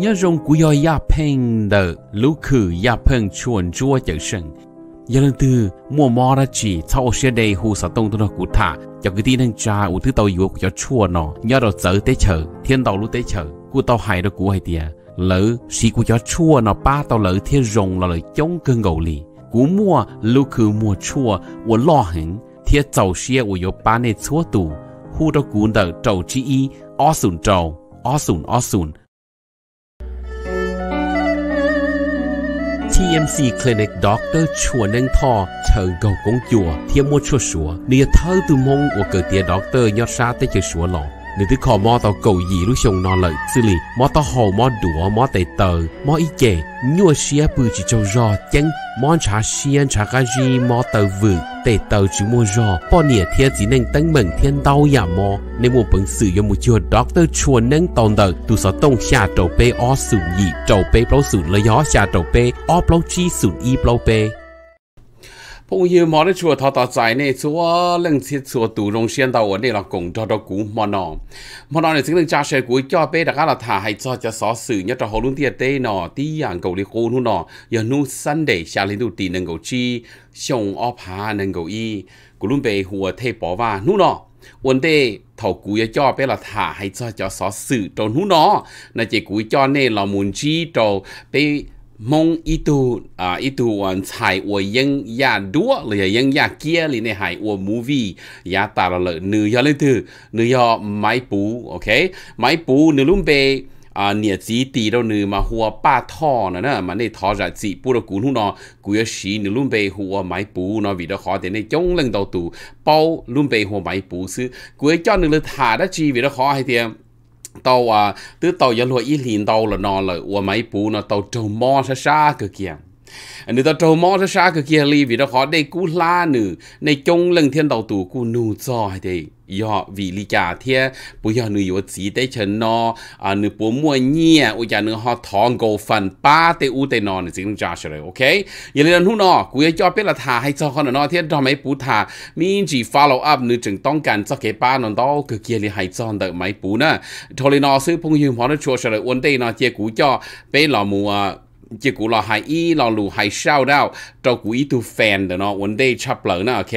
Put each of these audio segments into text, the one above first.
nhớ rong của yo ya peng đờ lũ khử ya peng chuồn chua chở sân giờ lần từ mua mò ra chỉ sau xe đầy hồ sở tông tôi nó cụ thả cho cái tin đang cha u thứ tàu yếu cho chua nó nhớ đầu chở tới chở thiên tàu lúc tới chở cụ tàu hay đó cụ hay tiề lỡ sĩ của cho chua nó ba tàu lỡ thiên rồng là lời chống cơn gầu lì cú mua lũ khử mua chua của lo hứng thiên tàu xe của yo ba này chua tù hu đó cụ đờ trầu chỉ y o sùn trầu o sùn o sùn TMC Clinic Doctor chua nâng thò chờ gầu công chùa thiên mua chua sủa. Nìa thơ từ mong của cờ tía doctor nhọt Sa tới chờ sủa lọ. หนึ่งที่ขอมอต่อเกาหลีรู้ชงนอนเลยสิริมอต่อหอมอดัวมอเตเตอร์มออีเจนยัวเชียปืนจีเจ้ารอเจังมอชาเชียนชากาจีมอเตอร์เตเตอร์จูมอรอปอเนียเทียจีนังตั้งเหมิงเทียนเต้าหย่ามอในมู่ปังสื่อยมุจิวด็อกเตอร์ชวนนั่งตอนเดอร์ตุสตงชาโจเปอสุนยีโจเปเปลาสุนเลยอชาโจเปออเปลาจีสุนอีเปลาเป朋友嘛，你说他他在呢，做冷气做杜仲先到我那了工作到古嘛喏，嘛喏你只能加些古加杯大家了他还做些啥事，你到好弄点点喏，第一样够你好弄喏，要弄三 day 下来都地能够去，上二爬能够一，古弄杯หัวเทปอว่านู่น喏。วันเดถอกูยจ่อไปละถ่าให้จ่อจ่อสอสื่อตรงนู้นเนาะนะเจกูจ่อเน่เรามุนชี้ตรงไป mong itu à itu an chai wo yang ya đua là yang ya kia li ne hai wo movie ya ta là lợi nữ ya lên từ nữ ya mai bù ok mai bù nữ lum bê à nhiệt chỉ tì đâu nữ mà hùa ba thọ nữa nè mà này thọ ra chỉ bù đâu hú nó cũng ya xí nữ lum bê hùa mai bù nó vì đó khó thế này chống lên đầu tù bao lum bê hùa mai bù sư cũng cho nữ lơ thả đó chi vì đó khó hay tiệm tàu à tứ tàu giờ lúa ít liền tàu là nó là ua máy bù nó tàu trâu mò xa xa cơ kìa nếu ta trâu mò ra xa cái kia vì đó khó đây cú la nữ này chung lần thiên đầu tù cú nụ cho hay vì lý cha thế bây giờ nữ yếu chỉ tới chân nó à nữ mua nhẹ ôi cha nữ họ thong cầu ba tế u tế nó nữ chính cha sẽ rồi ok giờ lên hôm nọ cú ấy cho biết là thà hay cho con nó thế đó mấy bố thà mình chỉ follow up nữ chừng tông cần cho cái ba nó đó cái kia li hay cho đợi mấy bố nè thôi nó sư phong hiếu họ nó chua rồi ổn định nó chia cú cho bé là mua chỉ cụ là hai y là lù hai sao đào cho cụ ý tu fan đó nó vấn đề chấp lỡ nó ok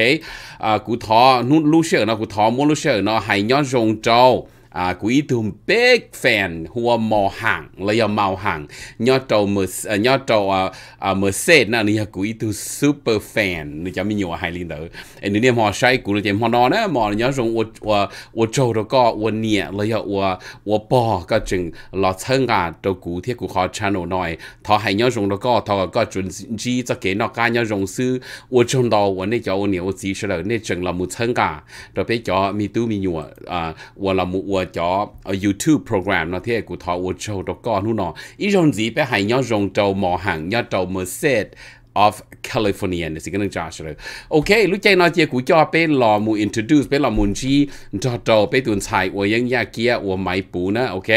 à cụ thọ nút lu sơ nó cụ thọ muốn lu sơ nó hai nhó rồng trâu à quý thùng big fan hua mò hàng là do màu hàng nhớ trâu mờ à, nhớ trâu à à mờ xét nè này quý thu super fan nè cho mình nhiều hai linh tử em nè họ sai cú nè họ nó nè mò nhớ dùng ô ô ô trâu đó có ô nè là do ô ô bò có chừng lọ thân à trâu cú thiết cú họ channel nói thọ hay nhớ dùng đó có thọ có chuẩn chỉ cho cái nó cái nhớ dùng sư ô trâu đó ô nè cho ô nè ô chỉ sờ nè chừng là một thân cả rồi bây giờ mi tu mi nhiều à ô là một à, ô cho ở YouTube program nó thế của thọ uống trâu đó con hú nó ý rong gì bé hay nhớ rong trâu mò hàng nhớ trâu mờ xét of California นี่สิกันจ้าเชลโอเคลูกใจนอเจียกูจ่อเป็นหล่อมู introduce เป็นหล่อมูจีจอจอเป็นตุนชายอวยังยาเกียอวไม้ปูนะโอเค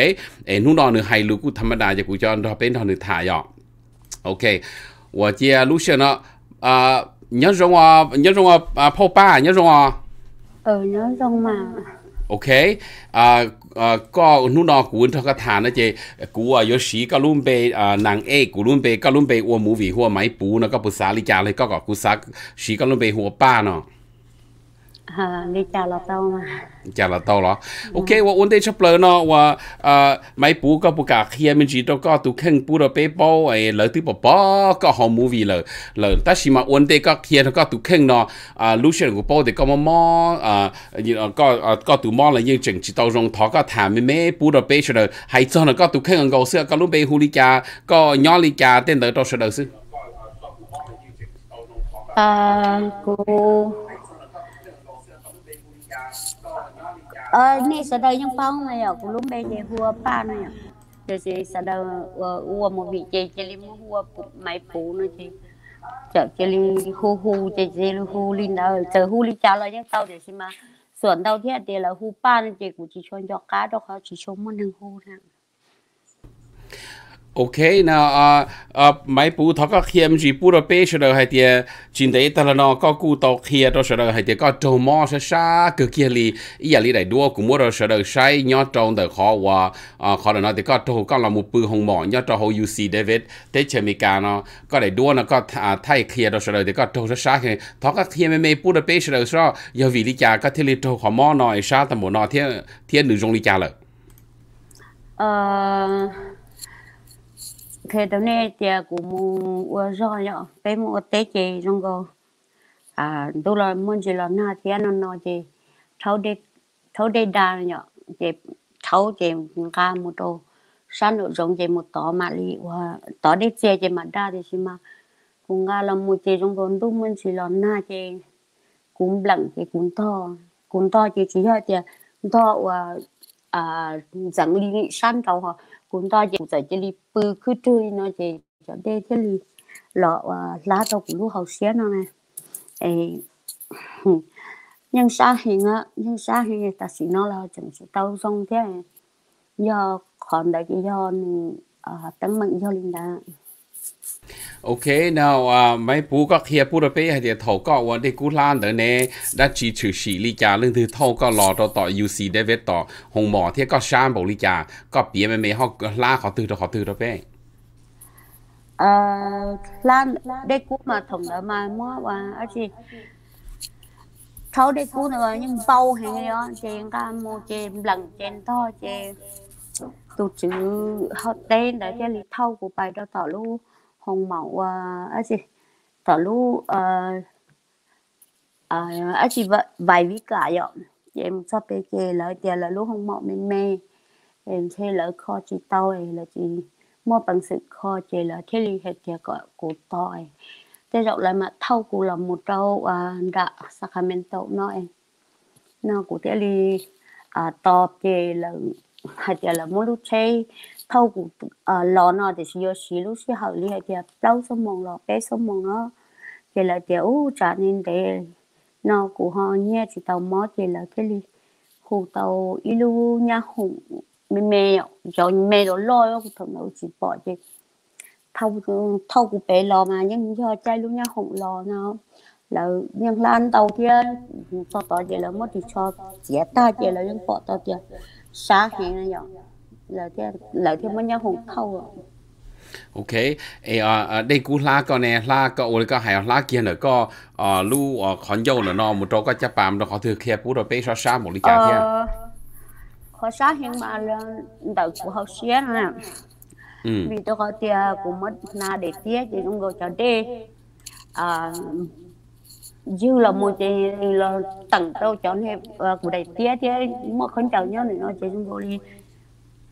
เอ็นู่นนอหนึ่งไฮลูกกูธรรมดาจะกูจ่อจอเป็นทอหนึ่งถ่ายอ่ะโอเคว่าเจียลูกเชนอ่า nhớ rằng nhớ rằng à, phô ba nhớ rằng ờ nhớ rằng mà OK à à có nu nó cũng thằng cái thằng nó chứ cú à có sĩ cái luôn à nàng A cú luôn bề cái luôn bề ua mũ vị hoa máy bù nó cái bút xả lý trả lại có cái cú xả sĩ cái luôn bề ba nó Ờ, đi chào là tao mà chào là tao đó ok và ổn định chấp lời nó và ờ, mấy bố có bố cả khi mình chỉ đâu có tụ khen bố đó bé bao ấy lỡ tí bố bao movie lỡ lỡ ta chỉ ổn định có khi nó tụ khen nó à của bao thì có mà mò à có tụ mò là chuyện chỉ tao rong thọ có thả mấy mấy bố đó bé rồi hay cho nó có tụ khen ngon sữa có lúc bé hù có nhỏ lý cha tên đỡ tao sẽ đỡ cô ờ nè sa đời nhung phong này ở cũng lúc bé chơi hùa pa này ạ chơi chơi sa đời hùa ờ, một vị chị chơi lim hùa máy phủ nữa chị chợ chơi lim hù hù chơi chơi hù linh đó chờ hù linh trả lời nhắc tao để xem mà sườn tao thiết thì là hù pa này chị cũng chỉ cho cho cá đó chỉ cho một thằng hù thôi OK na a a mai pu thọ ka khiam ji pu ro pe shro hai tie chin dei ta no ka ku to khia to shro hai tie ka to mo sa sa ke kia li ya li dai duo ku mo ro shro sai nyo tong de kho wa a kho na de ka to ka la mu pu hong mo nyo to ho you see david te che mi ka no ka dai duo na ka thai khia to shro de ka to sa sa ke thọ ka khiam me pu ro pe shro shro yo vi li cha ka the li to kho mo no sa ta mo no thie thie nu jong li cha la ờ khi đó nè thì cũng mua rau nhở cái muốn tế chè trong go à tôi là muốn chỉ là na thì anh nó thì thâu đi thâu đi đa nhở thì thâu thì ca một đồ sáng nội giống thì một tỏ mà đi và tỏ đi chơi thì mà đa thì xí mà cũng ra là một chè trong go tôi muốn chỉ là na thì cũng lặng thì cũng to cũng to thì chỉ là thì to và à dẫn đi săn tàu họ cũng đó giờ giờ chỉ đi bự cứ chơi nó chỉ cho đây thế đi, lọ ờ, lá tao cũng lúc học xé nó này ấy nhưng xa hình á nhưng xa hình ta chỉ nó là chẳng chỉ tao xong thế do còn đại cái do ờ, tăng mạnh do linh đàng Okay, now uh, à, mấy bố kia bố đó bé hay thì có vấn đề cú lan đó nè, đã chỉ trừ sĩ lý cha thứ thầu có lò đó tọ UC để về tọ hồng mỏ thì có sáng bộ lý có bia mấy mấy họ la họ từ họ từ đó bé. Ờ, lan đây mà thằng đó mà mua và ở chị thấu đây cú nữa nhưng bao hay đó chị ca mua chị lần chị thôi chị chữ họ tên đã cho lý thâu của bài đó tỏ luôn Ờ, gì, 红毛啊，而且走路呃啊，而且 vậy ờ, ờ, vài với cả rồi em sắp bây giờ là tiền là lúc không mọ mình mê em thế là kho chị tao ấy là chị mua bằng sự kho chị là thế li hết kia gọi cổ tỏi thế rồi lại mà thâu cụ là một trâu à đã Sacramento nó em nó cụ thế li à to chị là hay là muốn lúc chơi thâu thì bé là nên 透过呃老呢就是要洗路洗好厉害的，老什么了，白什么了，给了点哦，咋恁的？nó của họ nhé chỉ tàu mó thì là cái gì, hồ tàu y lu nha hồ mê mê cho mê đó lôi cũng thằng nào chỉ bỏ chứ thâu thâu của bé lò mà nhưng cho trai luôn nha hồ lò nó là nhưng lan tàu kia cho tao vậy là mất thì cho chia ta vậy là nhưng bỏ tao kia xa hẹn là vậy là thế là thế mới nhau thâu khâu ok ê ờ, ờ, đây cú la con nè la có ôi có hay la kia nữa có à lu à con dâu nữa nó một chỗ có chấp bám nó có kia bút rồi bé sa sa một ly cà kia khó sa hiện mà là đầu của học xuyên nè ừ. vì tôi có tiền của mất na để tiếc thì ông gọi cho đi à ờ, dư là một chị là tặng tôi cho nên của đại tiếc thì mà không chào nhau nữa nó chỉ chúng tôi đi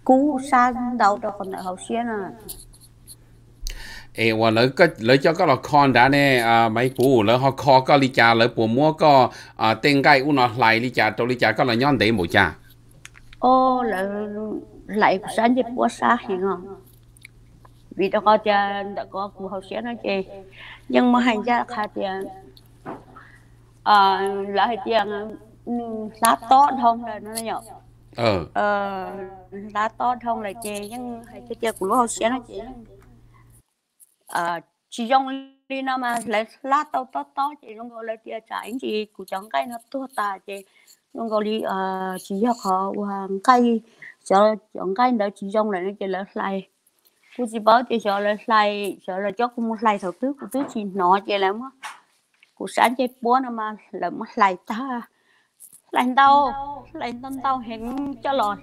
cú san đầu cho con học xuyên à ê và lỡ có lỡ cho các lọ con đã nè à, mấy cú lỡ họ kho có lý cha lỡ bùa mua à, tên gai u nó lại lý cha cho lý cha có là để một cha ô lại sáng dịp bùa sa hiện không vì đó có cha đã có cú học xuyên đó chị nhưng mà hành gia khá tiền à là tiền ừ, lá tốt không là nó nhỏ ờ ờ lá to thông là chè nhưng hay cái chè của lúa hậu xén là chè à ờ, chỉ dòng đi nào mà lấy lá to to to chị luôn gọi lấy chè trái chị của trắng cây nó to tà chị luôn gọi đi à ờ, chỉ học họ hoàng cây cho trắng cây đó chỉ dòng lại nó chè lấy lại cô chị bảo chị sợ là lại sợ là cho cũng một lại thầu tứ cô tứ chị nói chị làm á cô sáng chị buồn mà là một lại ta lại đâu lại tao tao hẹn cho lọt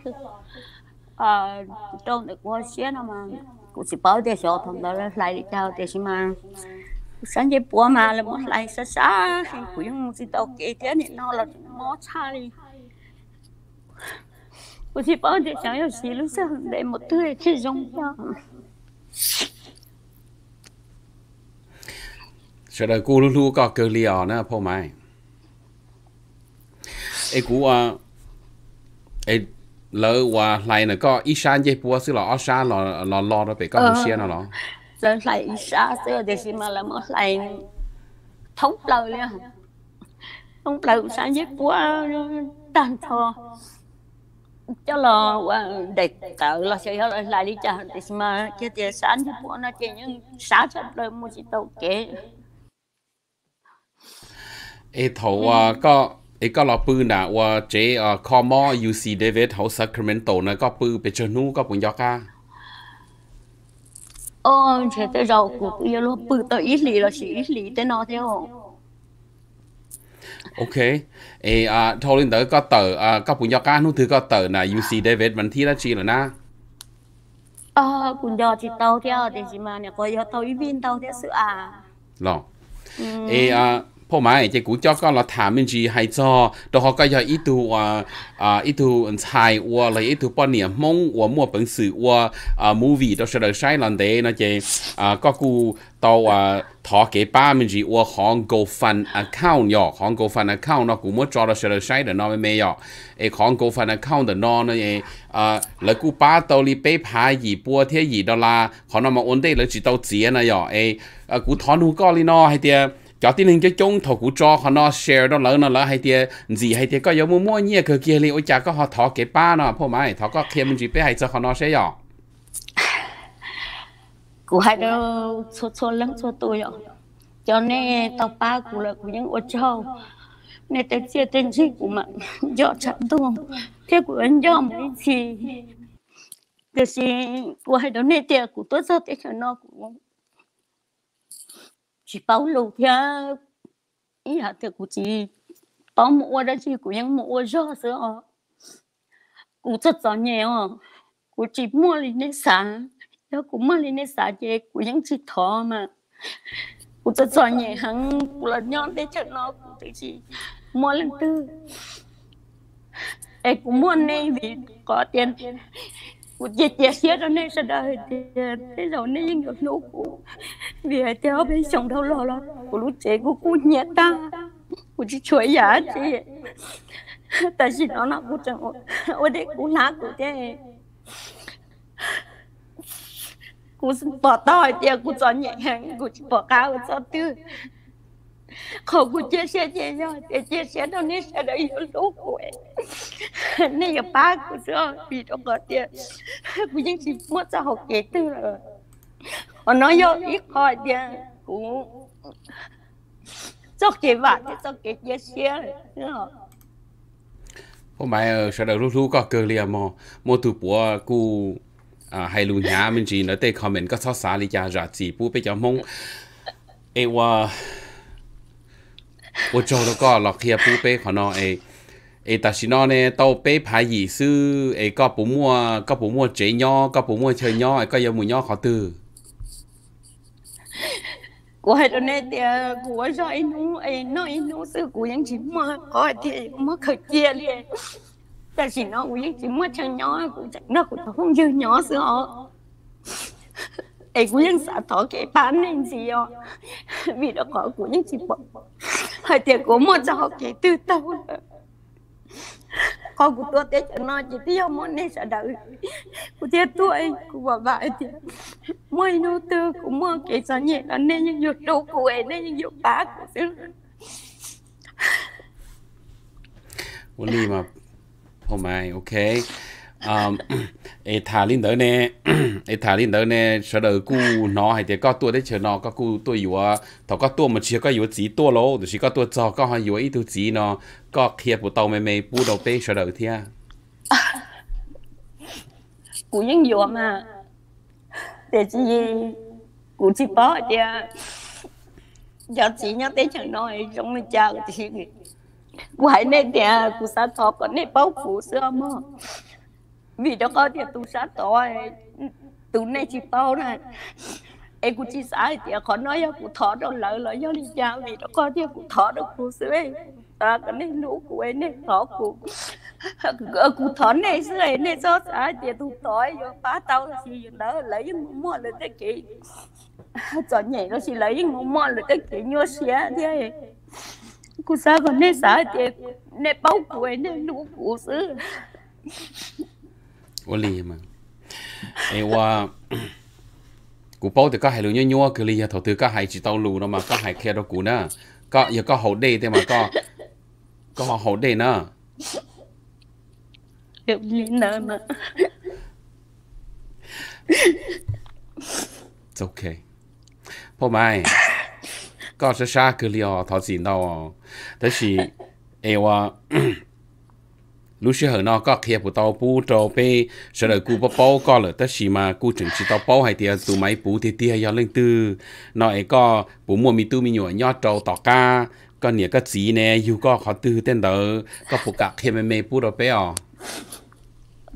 ờ trong được qua xe nó mà cũng chỉ bảo để cho thằng đó là lại đi chào để xem mà sáng chế bữa mà là muốn lại xa xa không chỉ tao kể thế này là mó xa đi chỉ bảo để cháu yêu xí lúc sau để một thứ chỉ dùng cho luôn luôn có cơ liều nữa phô mai ấy cú à ờ, ấy lỡ qua lại nữa có ít sáng dây búa xí lọ ít sáng lọ lọ lọ đó bị có một xe nào lọ lỡ ờ, lại ít sáng xí thì xí mà là mất lại thấu lầu nha không lỡ sáng dây búa tan thò cho là để tạo là sẽ là lại đi chợ thì mà cái tiền sáng dây búa nó chỉ những sáng sắp rồi mua chỉ tàu kế ê thầu à, có ไอ้ก็เราปืนนะว่าเจอ่อคอมอยูซีเดวิดเขาซัคริเมนโตนะก็ปืนไปเจอนู่ก็ปุ่นยอกาโอ้เฉยแต่เรากูปืนเราปืนตัวอิหลีเราสีอิหลีแต่นอเที่ยว ờ, ok ê à thôi lên tới có tờ à có bún giò cá nút thứ có là UC David vẫn thi là chi là na ờ bún chỉ tàu theo thì chỉ mà nè có tàu ý tàu theo sự à lọ ừ. ê à, พ่อหมายเจ้ากูเจ้าก็เราถามมันจีให้จอตัวเขาก็ยาอีตัวอ่าอีตัวชายวัวเลยอีตัวปอนเนี่ยมงวัวมั่วเป็นสื่อวัวอ่ามูวี่ตัวเสด็จใช้ลันเดนะเจ้อ่าก็กูตัวทอเก็บป้ามันจีวัวของ GoFund account หยอกของ GoFund account เนาะกูมั่วจอเราเสด็จใช้เดี๋ยวนอนไม่เมย์หยอกไอของ GoFund account เดี๋ยวนอนเนี่ยอ่าแล้วกูป้าตัวรีเป้พายหยีปัวเทียหยีดอลลาร์ของนอนมาโอนได้แล้วจีตัวเจียนะหยอกไอกูถอนหูก้อนลีนอให้เตี้ย cho tin hình cho chung thọ cũ cho họ nó share đó lỡ nó lỡ hay tiền gì hay tiền có yếu mua mua nhia cơ kia li ôi cha có họ thọ cái ba nó phô mai thọ có khi mình chỉ biết hay cho họ nó sẽ nhỏ cụ hai đó số số lắm số tôi rồi cho nên tao ba cụ là cụ những ô châu nên tao chia tên chi cụ mà do chặt tôi thế cụ anh do mấy gì cái gì cụ hai đó nên tiền cụ tôi sao thế cho nó cũng chỉ bao lâu thia ý hạt thì cũng chỉ bao mua ra chỉ cũng ยัง mua cho sữa cũng rất rõ nhiều cũng chỉ mua lên nét xả đó cũng mua lên nét xả chứ chỉ thò mà cũng rất rõ nhiều hắn cũng là nhon để cho nó cũng tự chỉ mua lên tư em cũng mua nên vì có tiền Ugye chết rồi nên sẽ đời ờ, Thế rồi nên những được nụ cũ Vì thế ở bên đâu lo lo Của lúc chế của cô nhẹ ta Của chị chuối giả chị Tại vì nó nó vô chẳng Ở đây cũng lá của thế Cô bỏ to thì cô cho nhẹ hàng chỉ bỏ cao cho tư không của chia sẻ chia nhau để chia sẻ đâu nên sẽ đợi hiểu lúc của em nên là ba của nó vì nó có tiền của những chị muốn cho học kế tư rồi họ nói vô ít khỏi tiền cũng cho kế vạn thì cho kế chia sẻ hôm mai sẽ đợi lúc lúc có cơ liền mà một thứ của cô à hay luôn nhá mình chỉ nói tới comment có xả xa lý ra gì bố bây giờ mong em 我做了个落去啊，不被可能诶诶，但是呢呢，到被排意思诶，个不摸个不摸这鸟，个不摸这鸟，个也没鸟好得。我还在那点，我说哎侬哎侬哎侬是古人寂寞，好的没可见的，但是呢，古人寂寞成鸟，古那古他红就鸟是哦。nhân xã bán nên gì họ vì của những chị tiền cho con của tôi tết cho nó chỉ tiêu món này sẽ đợi của tết tuổi của bà bà thì mới nô tư cũng mua cái sao nhẹ nó nên những dục đồ của em nên những dục bá cụ tư Well, Nima, oh my, okay. เอทาลินเดอร์เนี่ยเอทาลินเดอร์เนี่ยเฉลยกูนอให้เด็กก็ตัวได้เชนอก็กูตัวอยู่ว่าถ้าก็ตัวมันเชียก็อยู่จีตัวโลแต่ชีก็ตัวจอก็หอยู่อีตัวจีนอก็เคลียร์ปูเตาไม่ไม่ปูเราเป้เฉลยเทียกูยังอยู่มาเดี๋ยวจีกูจีป้อเดีย giờ chỉ nhớ tới chẳng nói trong mình chào thì 我还那点，古啥草，搞那包谷，知道吗？vì đó có tiền tu sát to tu này chỉ bao này em cũng chỉ sai thì có nói cũng thọ đâu lỡ lỡ do lý do vì nó có thì cũng thọ được cũng sẽ ta cái này lũ của em này thọ cũng cũng thọ này sẽ này do sai thì tụ tối rồi phá tao thì đó lấy cái mua lên cái kỹ cho nhảy nó chỉ lấy cái mua lên cái kỹ nhớ xe thế cũng sao còn này sai thì này bao của em này lũ của xứ 我厉嘛，哎我。กูป้อแต่ก็ให้รู้ยั่วๆคือลีถอดตือก็ให้จิตเอาลูนะมาก็ให้แค่เรากูนะก็ยังก็หดเดแต่มาก็ก็หดเดนะเดี๋ยวนี้นะมา It's okay พ่อไม่ก็ช้าๆคือลีอถอดสินเอาแต่สิเอว่า lúc xưa hồi có kia bù tàu bù trò bê sau đó cú bắp bao có là tất xì mà cú chuẩn chỉ tàu bao hay tiệt à, tụ máy bù tiệt tiệt do lên tư nó ấy có bù mua mì tu mì nhỏ nhỏ trâu tỏ ca có nhiều cái gì nè dù có khó tư tên đó có phụ cạc kia mê mê bù trò bê à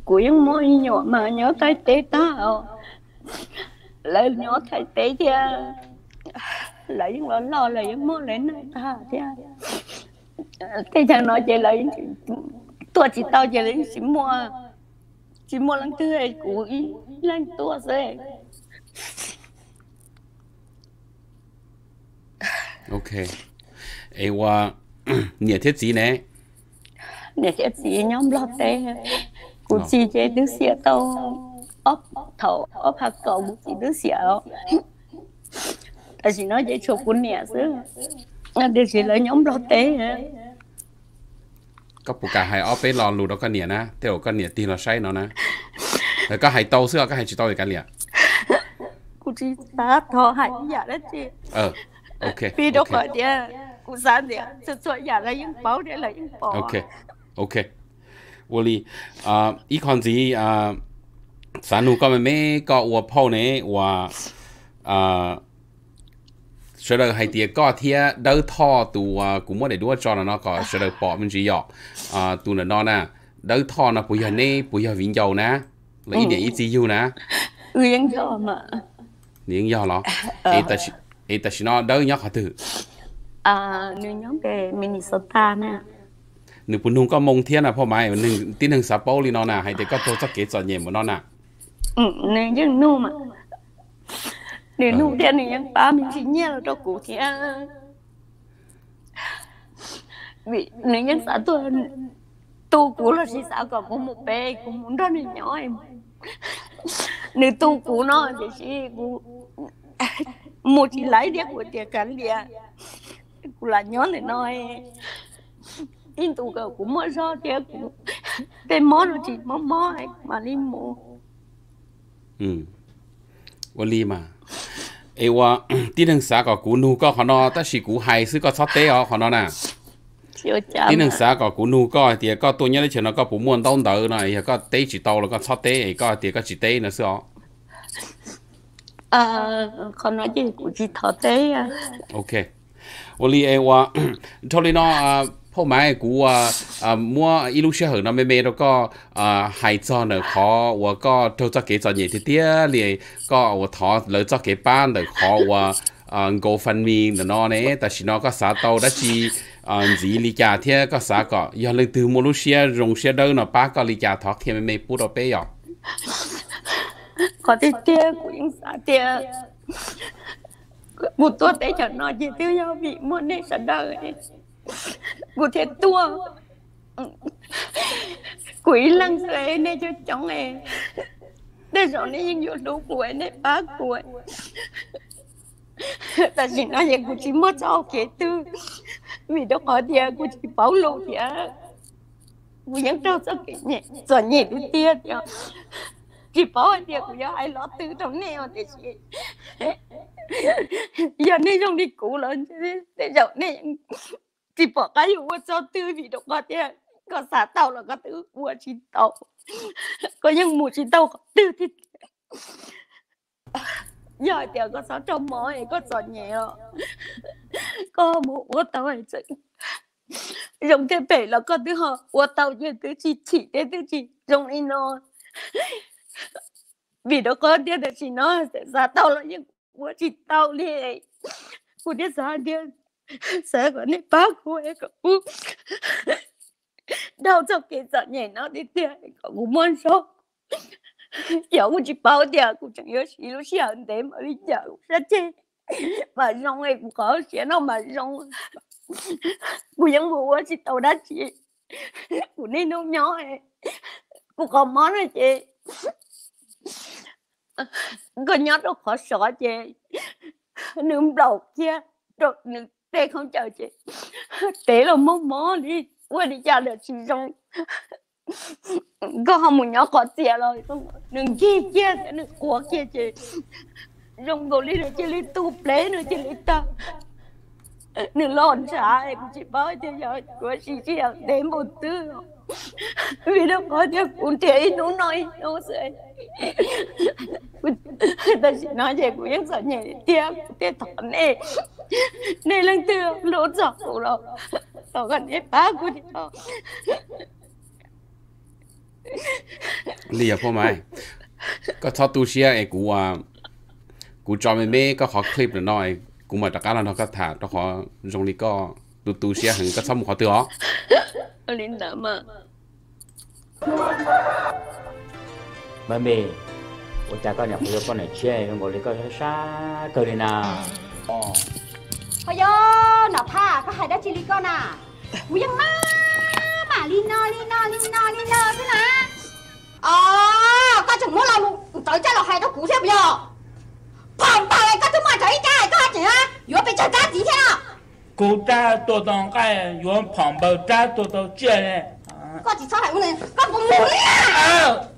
cú những mua nhỏ mà nhớ tay tế tao lấy nhớ tay tế thì à, lấy những lo lo lấy những mua lấy này ta thì à. thế chẳng nói chỉ lấy tua chỉ tao giờ lên chỉ mua chỉ mua lần thứ hai cuối lần tua sẽ ok ấy qua nhiệt thiết gì nè nhiệt thiết gì nhóm lo tê cụ chị chế đứa xịa tao ốp thầu ốp hạt cầu cụ chỉ đứa xịa tại chỉ nói dễ chụp cuốn nhẹ chứ để chị lấy nhóm lo tê ก็ปูกาให้ออฟไปรอลูแล้วก็เนี่ยนะเที่ยวก็เนี่ยตีเราใช้เนาะนะแล้วก็ให้โตเสื้อก็ให้จีโตอีกกันเลยกูจีตาทอหายอยากได้จีเออโอเคพี่ดอกเดียกูสานเดียจะช่วยอยากได้ยังเป้าเดียเลยยังปอโอเคโอเควอลีอ่าอีคอนซีอ่าสานูก็ไม่ก็อวพ่อเนี่ยว่าอ่า sau đó hay tiếc có tiếc à, đâu thọ tụ à, cũng muốn để đua cho nó có à. sau đó bỏ mình chỉ dọ à tụ nó nè đâu thọ nó bây giờ nè bây giờ vĩnh dầu nè lấy ừ. điểm ít gì yêu nè riêng cho mà riêng do ờ. nó ít ta ít ta nó đâu nhóc hả tử à nếu nhóm về Minnesota nè nếu phụ nữ có mong thiên à, พ่อไม้หนึ่งที่หนึ่งสาวเปาลีนอน่ะให้เด็กก็โตสักเกศสอนเย็นบนนอน่ะอืมหนึ่งยังนุ่มอ่ะ đến nụ ờ. tiền thì nhân ba mình chỉ nhẹ là cho cụ thì vì nếu nhân xã tôi tu cũ là chỉ xã còn muốn một bé cũng muốn đó nên nhỏ em nếu tu cũ nó thì chỉ cụ một chỉ lấy đĩa của tiền cắn đĩa cụ là nhỏ này nói in tu cầu cũng mới do tiệc cũng tên món nó chỉ món món ấy mà đi mua ừ Wali mà เอวะที่หนึ่งสาก็กูนูก็ขอนอแต่สิกูไฮซื้อก็ซอเตอขอนอน่ะที่หนึ่งสาก็กูนูก็เตียก็ตัวเนี้ยได้เฉยเนาะก็ปูม่วนต้องเตอหน่อยก็เตจิโตแล้วก็ซอเตอก็เตียก็จิเตนะซื้อเออขอนอจิกูจิทอเตอโอเควันนี้เอวะทอลินออ่า hôm mai cú à, à mua ít lúc xe hở nó mê mê đó có à hai cho nữa khó và có trâu cho kế cho nhẹ thì tía có và thọ lỡ cho kế ban khó và à go phân mi nó nè tại nó có xã tàu đã chi à gì lý cha thế có xã có giờ lần từ mua lúc xe rồng xe đâu nó ba có lý cha thọ thì mê mê bút đó bé rồi có thể cũng xã tía một tuần đấy chẳng nói gì tiêu nhau bị muốn đi sẵn đời của thiệt tua quỷ lăng kê nè cho cháu nghe để rồi nè nhưng vô đủ của nè bác của ta chỉ nói vậy cũng chỉ mất sao kể tư vì đâu có thì cũng chỉ bảo lộ thì của những trâu sao kể nhẹ rồi nhẹ đi tiền thì chị bảo anh thì cũng nhà ai lót tư trong nè thì chị giờ nên trong đi cũ lớn thế thế giờ nên chỉ bỏ cái hiểu cho tư vì nó có thế có xả tàu là có tư của chín tàu có những mùa chín tàu có tư thì giờ thì có sáu trăm mỏ thì có sáu nhẹ có mùa của tàu ấy chứ rồng thế bể là có tư họ của tàu như tư chỉ chỉ thế tư chỉ rồng đi nó vì nó có tiền thì chỉ nó sẽ giá tàu là những của chín tàu đi của điện giá điện sẽ có saya của em e kapu đau cho kia sợ nhảy nó đi tiền có cũng muốn số giờ cũng chỉ bao tiền cũng chẳng nhớ gì lúc xưa anh đấy mà đi giờ cũng rất chê mà rong ấy cũng có xé nó mà rong cũng vẫn vụ quá chỉ tàu đắt chị cũng nên nó nhỏ ấy cũng có món này chị có nhớ đâu khó sợ chị nướng đầu kia rồi nướng để không chờ chị tế là mô mô đi quên đi chờ được chị xong có không một nhỏ có tiền rồi không đừng chia chia sẽ được chị rong gồ đi nữa chị đi tu nữa chị đi ta nửa lộn xả chị bơi thì giờ của chị chị đến một tư Videocoach cuốn trẻ nó nói nó sẽ ta chỉ nói về của những giờ nhảy tiếp tiếp thọn này này lần tư lỗ giọt của nó tao gần hết ba của nó lìa phô mai có thọ tu xia ấy của à của cho mình mê có họ clip là nói cũng mà tất cả là nó có thả nó họ dùng đi có tu tu xia hằng có xong họ tự họ Linda, ma. Mami, cha con nhập vô con này chơi, thể lấy con sa Karina. Ôi yo, nó tha, có hai đứa chỉ con à. Ui em ma, mà Lino, Lino, Lino, Lino thế Ồ, Ờ, ta chẳng muốn làm tới cho là hai đứa cú xem bây giờ. Phản tài, các thứ mà thấy cái, các chị á, vô bị chơi cá gì thế nào? 公站多当干，员跑报站多当接嘞。我只炒海碗嘞，我不管了。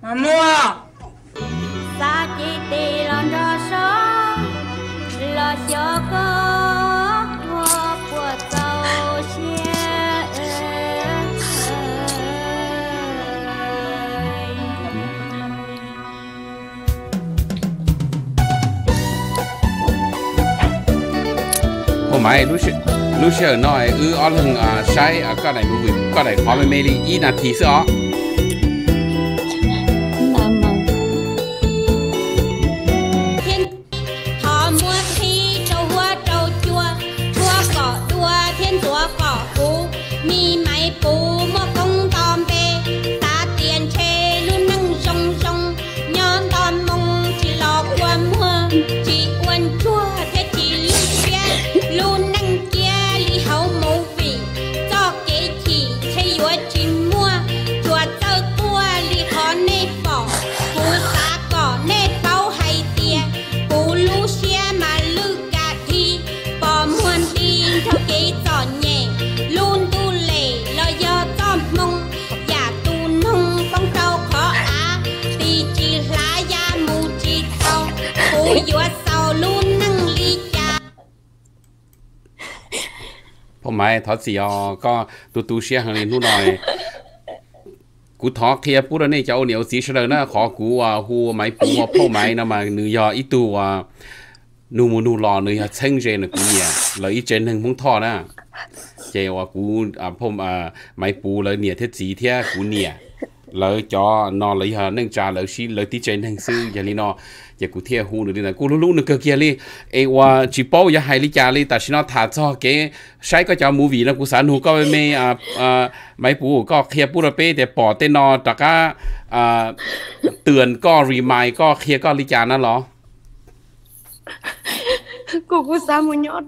妈妈。买路线路线那呃阿龙啊晒啊，过来不会过来花妹妹哩，伊那提示啊。ไม้ทอดสีอก็ตุตูเชียหังลินนูหน่อย กูทอกเทียพูดนี่จะเอาเหนียวสีเฉลยนะขอกูว่าหูไม้ปูว่าพ่อไม้นะมาเนื้อยออีตัวนูมูนูรอเนือยอเชิงเจนกูเนี่ยเลยอีเจนหนึ่งพุงทอนะ เจว่ากูอ่าพ่อม่าไม้ปูเลยเนี่ยเทศสีเทียกูเนี่ยเลยจอนอนเลยฮะนึ่งจาเลยชีเลยที่เจนหนึ่งซื้ออย่างนี้เนาะจะกูเทียหูหนึ่งนะกูรู้ๆหนึ่งก็เกี่ยลีเอว่าจีโป้ยังให้ลิจารีแต่ฉันเอาถาจ่อเก้ใช้ก็จะมูวีนะกูสานหูก็ไม่เอ่อไม่ปู ก็เคลียร์ปูระเป้แต่ปอเตนอตะก้าเตือนก็รีมายก็เคลียร์ก็ลิจานั่นหรอ กูกูสามุญยอด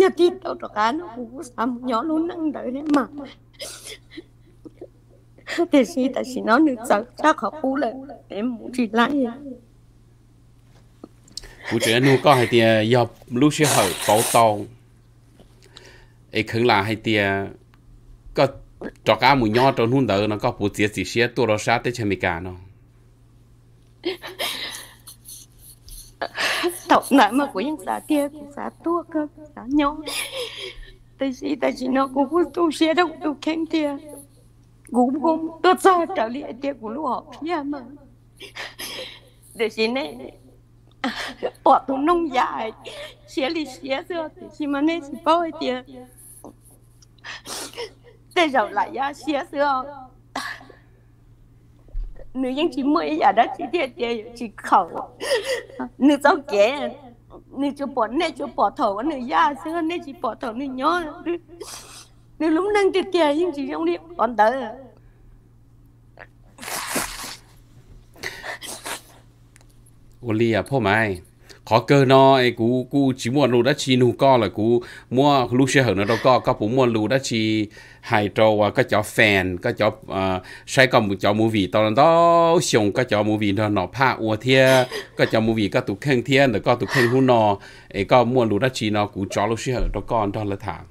ยาที่ตัวกันกูกูสามุญยอดลุ้นนั่งเดินมาแต่สิแต่สิน้องหนึ่งจะจเขากูเลยเอ็มมือจีไล่ cụ trẻ nu có hay tiền dọc lúc xưa hỏi bảo tàu ấy khẩn là hay tiền có cho cá mùi nho cho hun đỡ nó có bù tiết gì xía tôi đó sát tới chơi mì cả nó tàu nãy mà của những xã tia của xã cơ xã nhau tại vì tại vì nó cũng không tu xía đâu đâu khen tia cũng không tôi sao trở lại tia của lúc họ phía mà tại vì này bỏ tụ nông dài xé lì xé xưa thì khi nên chỉ bôi tiền để rồi lại ra xé xưa nữ dân chỉ mới giờ đó chỉ tiền tiền chỉ khẩu nữ cháu kế nữ chú bỏ nè chú bỏ thầu nữ gia xưa nè chỉ bỏ thầu nữ nhớ nữ lúc nâng tiền tiền nhưng chỉ trong đi còn đỡ ô li à phô mai khó cơ nó cú cú chỉ mua lù đã là cú mua lù xe hở nó đâu mua lù đã chi hai trâu và có chó fan có chó sai còn movie tao đó xong có chó movie nó nó pha ua thia có chó movie có tụt khen thiên rồi có tụt khen hu nó ấy có mua lù đã cú chó lù xe hở đâu con đó là thảm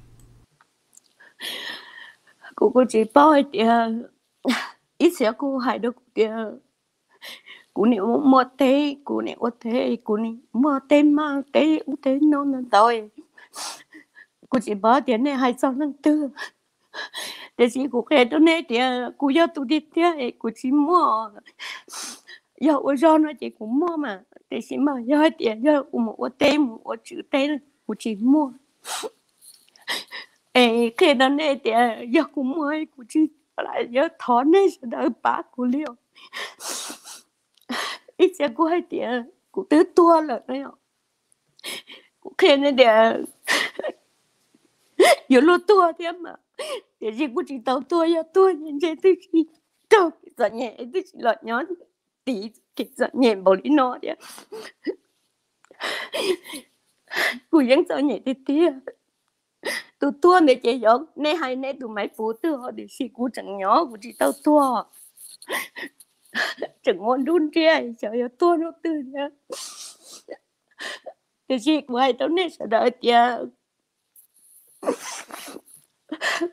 cú cú chỉ ờ, ít xíu cú hai đứa cuni u mua tê cuni u tê cuni mua tê mang tê u tê nó nó rồi cô chỉ bỏ tiền này hai trăm năm tư để chỉ cô kể đó này thì cô giao tụi đi theo cô chỉ mua giờ u do nó chỉ cũng mua mà để chỉ mà giờ tiền giờ u mua u tê mua u chữ tê cô chỉ mua ê khi đó này thì giờ cũng mua cô chỉ lại giờ thọ này sẽ đỡ bá cô liều 一些观点，古对多了没有？我看那点，有路多点嘛，也是不知道多要多年这都是到十年，都是老娘第几十年没理我的，古人早年的爹。tôi tua này chị dọn à. nay hay nay tụi mày phụ tư họ để xì cú chẳng nhỏ của chị tao tua chẳng ngon run tre sợ yo tua nó tư nha thì chị của hai tao nè sợ đợi tia à.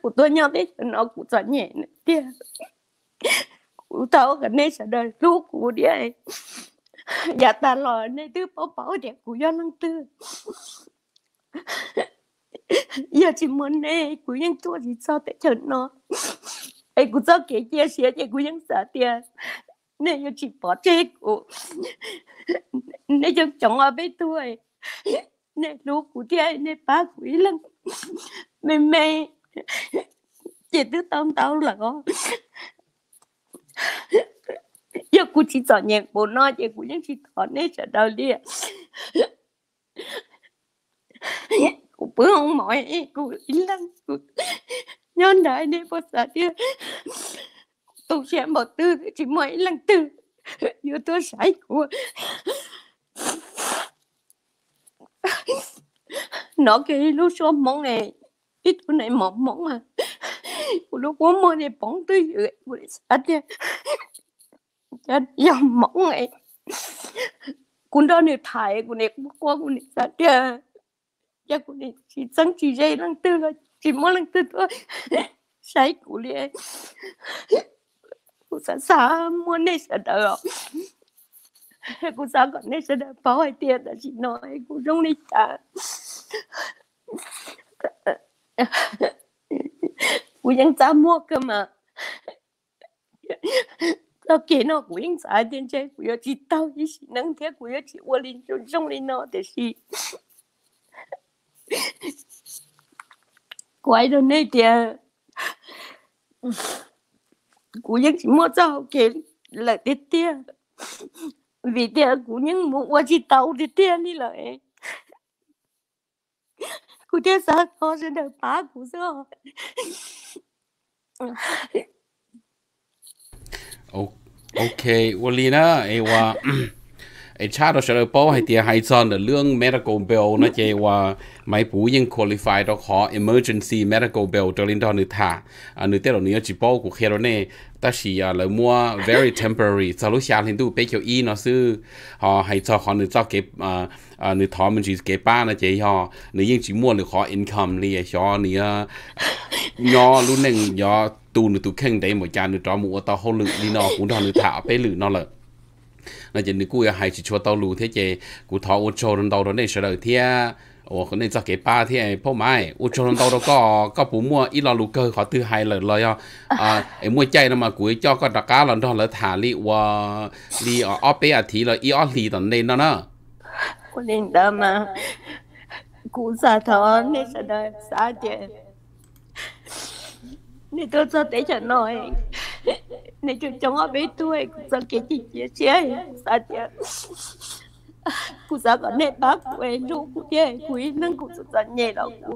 của tôi nhau thế nó cũng sợ nhẹ tia của tao cái nè sẽ đợi lúc của đi ấy dạ ta lò nè tư bảo bảo đẹp của do năng tư giờ chỉ muốn nè của nhân tua gì sao thế chờ nó ai cũng cho kể chia sẻ thì của nhân sợ tiền nên yêu chị bỏ chết của nên chẳng chồng ở bên tôi nên lúc của thế nên ba của ý lăng mê mê chị cứ tâm tao là có giờ cô chỉ chọn nhẹ bố nó chị cũng những chị thọ nên chả đau đi cô bữa không mỏi cô ý lăng nhon đại nên bao giờ chưa? tôi sẽ bỏ tư chỉ mấy lần tư giữa tôi sải của nó cái lúc số món này ít bữa này mỏng món mà của lúc quá món này bỏng tôi dự của để sát nha chết dòng mỏng này cũng đó này thải của này cũng quá của này sát nha chắc của này chỉ sáng chỉ dây lần tư là chỉ mỗi lần tư thôi sải của này còn ಕುಸಸಾಮೋನೇಸದವ ಕುಸಾಕನೇಸದ ಪಾವತಿಯದ ಚಿನ್ನೋಯ್ ಕುಜೋನಿತ cú dân ta mua cơ mà tao kể nó cú dân xã trên chơi cú yo chỉ tao chỉ chỉ năng thế cú yo chỉ uo lên trong trong lên nó để chỉ quái đồ này tiệt cú nhân chỉ mua rau kể là tiết tia vì tia cú nhân mua qua chỉ tàu tiết tia đi lại ấy cú tia sao thôi sẽ được phá cú sao ok OK, Wally na ewa ไอ้ชาติเราเฉลยป้อให้เตียไฮซอนเรื่อง medical bill นะเจว่าไม่ผู้ยัง qualify เราขอ emergency medical bill ตัวลินดอนึท่าอันนึงเต่เราเนี้ยจีป้อกูเคโรเน่แต่สิอ่ะเรามัว very temporary สรุปชาลินดูเปเกียวอีนะซื้อหอไฮซอขอหนึ่งเจ้าเก็บอ่าอ่าหนึ่งทอมันจีเก็บป้านะเจหอหนึ่งยังจีมัวหนึ่งขอ income เลยชอเนี้ยยอรุ่นหนึ่งยอตูหนึ่งตูเข่งได้หมดจานหนึ่งจอมัวต่อเขาหลือดีนอุณทอนหนึ่ถาไปหลือนอเลย là giờ nếu cú hay chỉ cho tàu lù thế chứ cú thọ ô cho lên tàu đó này sợ đời thế ồ cái này cho ba thế phô mai ô cho lên tàu đó có có bố mua ít lo lù cơ họ tư hai lời lời à. à em mua chay nó mà cú cho có cá lần đó là thả li và li bé à thì là ít ở li tận đây nó nó nên đam mà cú sa thọ nên sợ đời nên tôi cho tế cho nói này chúng chúng ở bên tôi giờ cái gì chia chia sao chứ, cũng giờ có nét bác của ấy lúc cũng kia cụ ấy cũng cụ giờ nhẹ đó cụ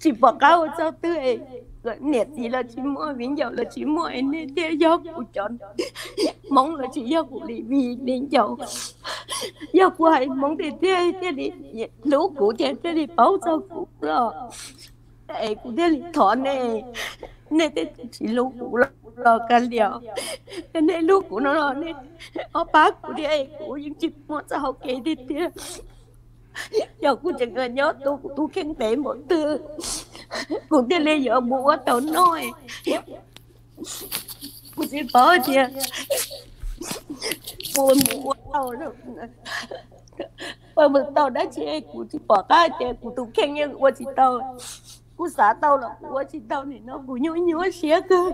chỉ bỏ cao cho tôi rồi nét gì là chỉ mua vĩnh dầu là chỉ mua em nên kia do cụ chọn mong là chỉ do của lì vì nên dầu do cụ ấy mong thì thế thế đi lúc của thế thế đi bảo cho cũng rồi ấy cũng thế đi thọ này nè thế chỉ lúc cũ là lo cái điều nè lúc cũ nó lo nè ở bác cũ đi ấy cũ những chỉ muốn sao kế đi thế giờ cũng chẳng cần nhớ tôi cũng tôi khen bé một từ cũng thế lên giờ mua tao nói cũng chỉ bỏ chứ mua mua tao rồi bởi vì tao đã chơi cũng chỉ bỏ cái chơi cũng tôi khen nhưng mà chỉ tao cú xả tao là cú chỉ tao thì nó cú nhúi nhúi xía cơ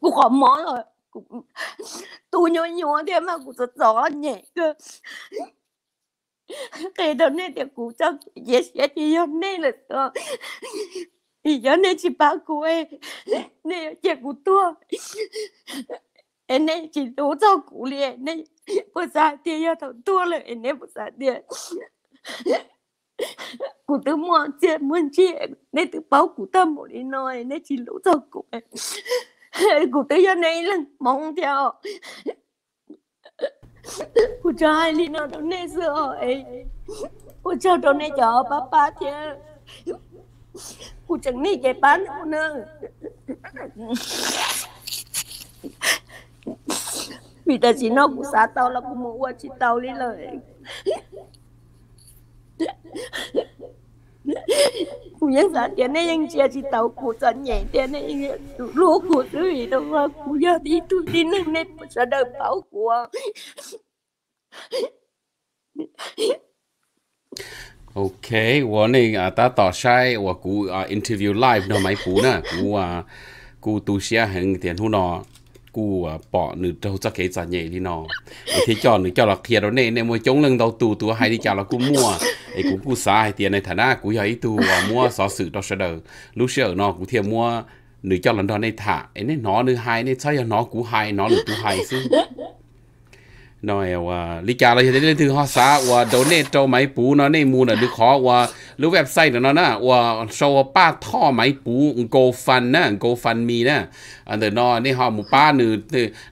cú khó mó rồi cú tu nhúi nhúi thế mà cú rất rõ nhẹ cơ cái đó này thì cú chắc dễ xía thì giờ này là to thì giờ ba cú ấy này chỉ cú tua em này chỉ đủ cho cú liền này bữa sáng thì giờ thằng tua rồi em này bữa sáng thì cụ tư mua chia muôn chia nên tự báo cụ tâm một đi nơi nên chỉ lũ thật cụ cụ tư giờ này là mong theo cụ cho hai lý nó đâu nên sửa ấy cụ cho đâu nên cho ba ba thế cụ chẳng nên cái bán đâu nữa vì ta chỉ nó cụ xá tao là cụ mua qua chị tao lý lời 古人啥点那人家去到古人年点那人如果是你的话，古要你都你那那不是的包裹。OK，我那啊，他打晒我古啊 interview live 那买古呢，古啊古都写很点图呢。cú à, bỏ nửa đầu cho cái giá nhẹ đi nó thế cho nửa cho là kia đó nè nè mua chống lưng đầu tù tù hay đi cho là cú mua ấy cú cú sai tiền này thà na cú ấy tù à, mua xó sự đó sẽ đời lúc sẽ ở nó cú thiệt mua nửa cho lần đó này thả ấy nó nửa hai này sao giờ nó cú hai nó nửa cú hai xí น้อยว่าลิจาเราจะได้เล่นถึงฮอสาว่าโดนเนตโจไม้ปูน้อะในมูน่ะดูือขอว่าหรือเว็บไซต์เนาะน่ะว่าโชว์ป้าท่อไม้ปู โกฟันนะโกฟันมีนะอันเดอร์นอในหอหมูป้าหนึ่ง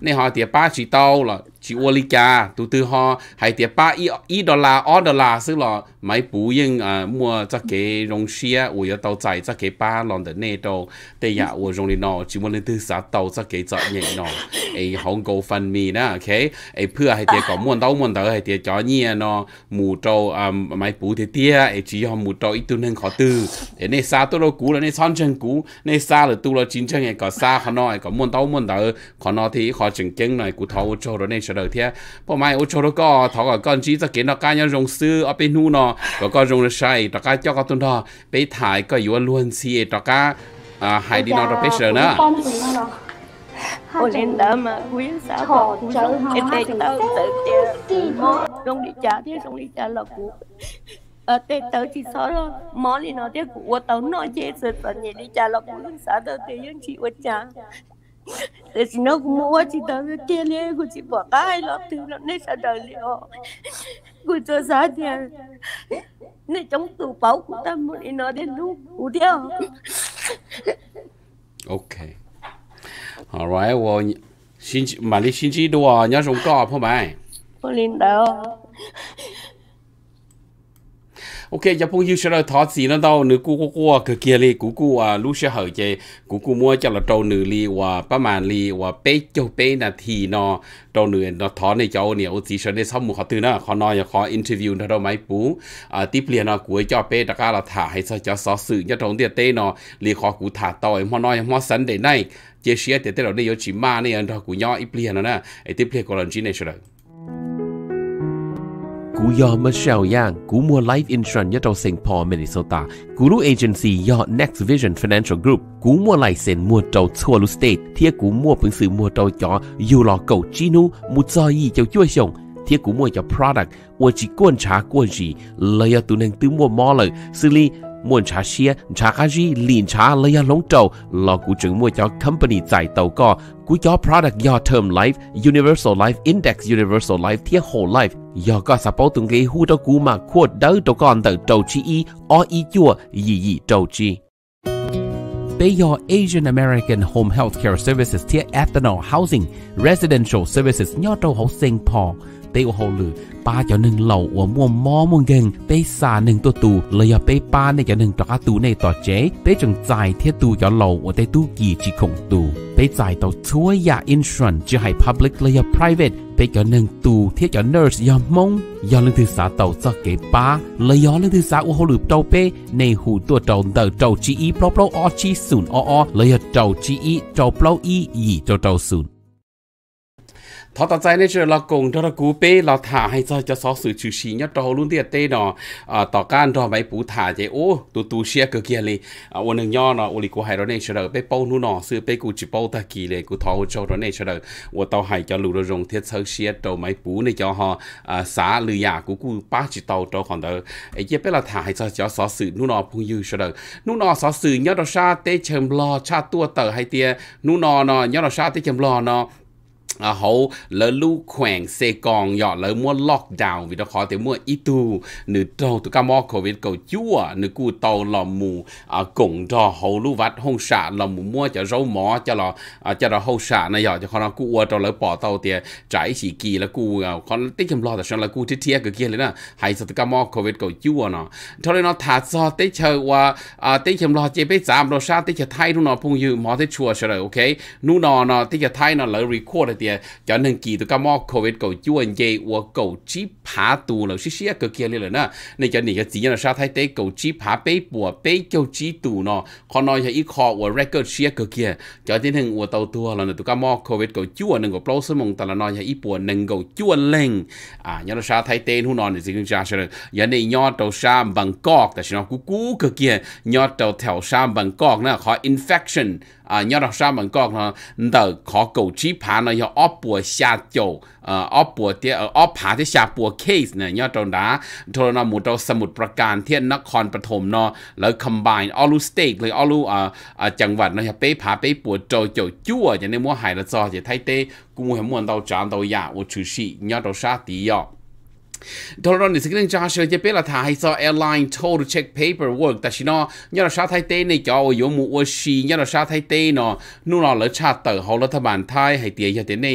ในหอเตียป้าชีโตหรอ chỉ ô lý cha tụ từ họ hay tiền ba y y đô la o đô la xứ lọ mấy bù yên à mua cho cái rong xia ô yếu tàu chạy cho cái ba lon đợt nè đâu tây ya ô rong đi nọ chỉ muốn lên từ xã tàu cho cái chợ nhẹ nọ ấy hông go phân mi nè ok hay ấy พื่อให้ tiền có muốn đâu muốn đâu hay tiền cho nhẹ nọ mù trâu à mấy bù thì tia ấy chỉ họ mù trâu ít tu nên khó tư thế nên xa tôi lo cú là nên son chân cú nên xa là tu lo chín chân ấy có xa họ nọ ấy có muốn đâu muốn đâu khó nọ thì khó chừng chân này cú thâu cho rồi nên đầu thế bộ mai ô chỗ đó có thọ gọi con chỉ cho kiến nó cá nhân rồng sư ở bên nu nó có con rồng sai đó cá cho con tuần đó bé thải có yếu luôn xì đó cá à hai đi nó đó bé sợ nữa dạ, ô lên đó mà quý xã hội cái tên tao tự chơi rồng đi trả thế rồng đi trả là của ở ờ, tết tới thì sao đó món thì nó tiếc của tao nói chết rồi phần gì đi trả là của xã tao thì những chị của cha Thế chị nó cũng mua chị tao cái kia lê của chị bỏ cái lọ thứ lọ nên sao đời liệu Của cho giá tiền à, Nên trong tủ báo của ta muốn đi nó đến lúc của đeo à. Ok Alright, well, xin, mà đi xin chị đùa nhớ dùng phải không bài Cô linh đâu โอเคจะพงยิ่งเสลอทอดสีนั่นเต้าหนึ่งกูกูกูคือเกียรีกูกูอ่ารู้เสียเหยื่อใจกูกูมัวจะละโตหนึ่งลีว่าประมาณลีว่าเป๊ะเจ้าเป๊ะนาทีนอโตหนึ่งนอทอดในเจ้าเนี่ยอุตส่าห์ได้ซ้อมมือขอตื่นนะขอนอนอย่าขออินเทอร์วิวนะเราไหมปูอ่าที่เปลี่ยนอ่ะกูให้เจ้าเป๊ะตะการเราถ่าให้เจ้าซอสื่อจะตรงเดียเต้นอลีขอกูถ่ายต่อยมอนอยมอสันเดย์ไนเจเชียเต้เต้เราได้ยศชิมาเนี่ยเรากูย่ออีเปลี่ยนนะไอ้ที่เปลี่ยนกอลันจีเนี่ยเฉิงกูยอมมาเชลย่างกูมัว life insurance ยะเจ้าเซงพอ Minnesota กูรู้ agency ยอ Next Vision Financial Group กูมัวไลเซนมัวเจ้าทั่วลุสเตทเทียกูมัวปึงสื่อมัวเจ้าจออยู่รอเก่าจีนูมุจอยีเจ้าจ้วยชงเทียกูมัวเจ้า product อวจีก้วนชาก้วนจีเลยตุนังตื้อมัวมอเลยสิลี muốn trả xe trả cá gì liền trả lấy lóng trâu, lo cụ trưởng mua cho company giải tàu co cú cho product do term life universal life index universal life thiết whole life do có support từng cái hú cho cú mà quote đỡ tàu con tàu trâu chi y o y chua gì gì trâu chi bây giờ Asian American Home Healthcare Services thiết ethanol housing residential services nhỏ trâu học sinh Paul ตหลือป้าเจ้าหนึ่งเหล่าอ้วม่วมมอม่วงเก่งเปสาหนึ่งตัวตูเลยอยาไปป้าในเจ้าหนึ่งตอกตูในต่อเจ๊เปจงใจเทียตูเจ้าเหล่าอัวเตตูกี่จีคงตูเปจ่ายต่อช่วยยาอินชวนจะให้พับลิกเลยอย่าพรายเวทเปจ้าหนึ่งตูเทียเจ้าเนิร์สอย่ามงอย่นลืมถือสาเต่าักเก็ป้าเลยย้อนลืมถือสาอ้วหลือเต่าเปในหูตัวเต่าเต่าเต่าจีอีเปล่าเปล่าอ้อชีศูนย์อ้ออเลยเต่าจีอีเต่าเปล่าอีอีเตาเต่าศูนย์ thọ tạo trái này chứ là cùng đó là cú bê là thả hay cho cho xó sự chủ sĩ nhất đó luôn tiệt tê nọ, à tỏ can đó mấy bú thả chạy ô tu tu xe cơ kia li à ô nương nho nọ, ô li của hai đó này chứ là bê bao nu nọ, sự bê cú chỉ bao ta kỳ lệ cú thọ cho đó này chứ là ô tàu hay cho lù rồi rong thiết sơ xe đầu mấy bú này cho họ à xá lư nhà cú cú ba chỉ tàu cho còn đó ấy chế bê là thả hay cho cho xó sự nu nọ phung dư chứ là nu nọ xó sự nhất đó sa tê chém lo cha tua tờ hay tia nu nọ nọ nhất đó sa tê chém lo nọ à, hậu lỡ lu khoảng xe còn nhỏ lỡ mua lockdown vì đó khó thì mua ít tu nữ trâu tụ mò khổ vì cầu chúa nữ tàu lò mù à, cũng cho hậu lu vắt hông xạ lò mù mua cho rau mò cho à, cho lò hông này nhỏ cho con nó cu ua cho lỡ tàu thì trái chỉ kỳ là cu à, con tích chăm lo tại là cu thiết thiết cái kia nữa hay sao tụ ca mò khổ vì cầu chúa nó cho thả do tế chờ à, tế chăm chế bế giảm đồ sa tế chờ thay nó pung dư mò tế chùa sợ rồi ok nu nó nó tế chờ thay nó record thì bia cho nên kỳ tụi cá mò covid cầu chua anh dây và cầu chi phá tù là xí xí cái kia lên nữa nên cho nên cái gì là sao thay thế cầu chi phá bê bùa bê châu chi tù nó còn nói cho ít khó và record xí cái kia cho nên thằng và tàu tua là tụi cá mò covid cầu chua nên cầu plou mong ta là nói cho ít bùa nên cầu chua lên à nhớ là sao thay tên hú nó này gì cũng ra sẽ giờ này nhớ tàu sa bằng cọc, tại nó cú cú cái kia nhớ tàu theo sa bằng cọc nữa khó infection à nhớ đọc sao mình còn đỡ khó cầu trí phá nó do óp bùa xa chỗ óp ờ, bùa thì óp ờ, phá thì xa bùa case này nhớ trong đó thôi nó một trong s มุทรประการเทียนนครปฐมเนาะแล้ว combine all state เลย all อ่าจังหวัดเนาะเป๊ะผาเป๊ะปวดโจโจจั่วจะในมัวหายละซอจะไทยเต้กูเห็นมวนเตาจานเตายาอุชุชิยอดเตาชาติยอ Toloroni sikring cha shiro je pela tha hisa airline told check paperwork ta shino nyara sha thai te ne cho yo mu wo shi nyara sha thai te no nu no le cha ta ho la tha ban thai hai tie ya te ne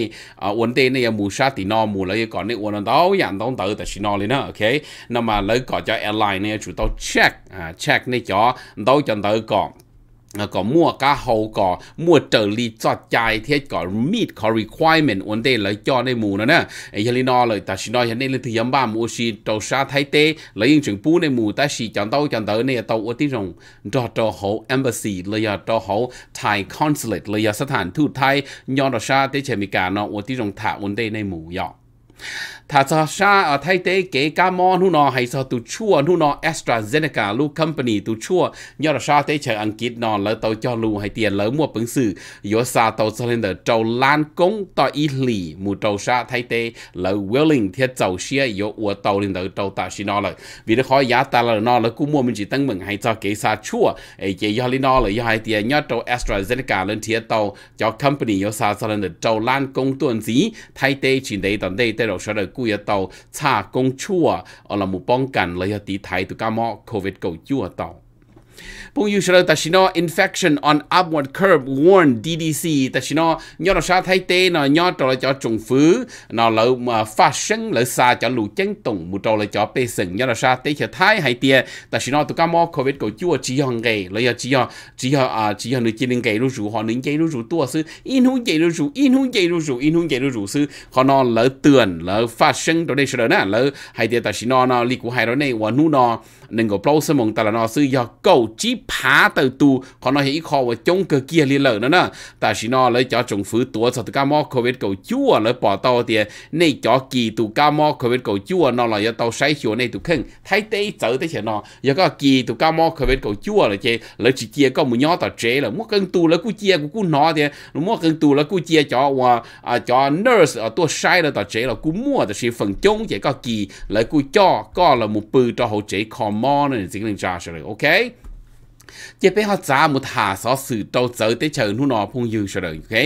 won te ne ya mu sha ti no mu le ko ne won do yan dong ta ta nó lên đó, okay na ma le ko cho airline này chu tàu check à, check này cho do cho tờ còn ก็มั่วกะเฮาก็มั่วเจอรีจอดใจเทียก็มีดขอ requirement อันเดเลยจอในหมู่นะนะไอ้ยลีนอเลยแต่ชินอยันนี่เลยที่ยำบ้ามูชีตัวชาไทยเตเลยยังถึงปูในหมู่แต่ชีจันเต้าจันเต้าเนี่ยตัวอุติรงจอตัวเขา embassy เลยตัวเขาไทย consulate เลยสถานทูตไทยย้อนตัวชาเตเชมิกาเนาะอุติรงถ่าอันเดในหมู่ยอถ้าจะชาไทยเตเกกามอนหูนอให้สอตุชั่วหูนอแอสตราเซเนกาลูคัมปานีตุชั่วยอดชาเตเชอังกฤษนอนแล้วเตาจอลูให้เตียนแล้วมั่วปึงสื่อยอซาเตาเซเลนเดอร์เจ้าลานกงต่ออิหลีมูเตาชาไทยเตแล้วเวลลิงเทียเจ้าเชียยออัวเตาลินเดอร์เจ้าตาชินอเลยวิธีขอยาตาลนอแล้วกูมั่วมันจิตั้งมึงให้เจ้าเกซาชั่วไอเจยอลินอเลยยอให้เตียนยอดเจ้าแอสตราเซเนกาเล่นเทียเตาจอคัมปานียอซาเซเลนเดอร์เจ้าลานกงตัวนี้ไทยเตชินเดตันเดเตเราเสนอกูกยเตาชากงชั่ว อลามุป้องกันเลยตีไทยตุกามอโควิดเก่าจั่วเตา Pungyushiro Tashino infection on upward curve warn DDC ta Tashino nyo nó sa thay tê nó nho trò cho trùng phứ nó lỡ mà phát sinh lỡ sa cho lũ chân tùng mù trò là cho bê sừng nho nó sa tê cho thái hay tia Tashino tụ cá mò covid của chua chỉ hòn gầy lỡ giờ chỉ hòn chỉ hòn à chỉ hòn được chỉ nên gầy lũ rủ họ nên gầy lũ rủ tua sư in hú gầy lũ rủ in hú gầy lũ rủ in hú gầy lũ rủ sư họ nó lỡ tường lỡ phát sinh rồi đây sau đó nè lỡ hay tia Tashino nó li của hai đó này và nu nó nên có blow sơ mong tà là nó sư do cầu chí phá từ tù có nói hãy khó và chống cơ kia lì lợ nữa nè ta chỉ nói lấy cho chúng phứ tùa sợ tù ca mò covid cầu chúa lấy bỏ tàu thì này cho kỳ tù ca mò covid cầu chúa nó là do tàu say hiểu này tù khưng thay tế chở tế chở nó do có kỳ tù ca mò covid cầu chúa là chê lấy chỉ chia có một nhỏ tàu chế là mua cân tu lấy cú chia của cú nó thì mua cân tu lấy cú chia cho à, cho nurse ở à, tua say là tàu chế là cú mua tàu sẽ phần chống chỉ có kỳ lấy cú cho có là một bự cho hậu chế common này chính là ra rồi ok chế bé họ giá một thả xó sự tàu tới tới chờ nu nó phong dư rồi ok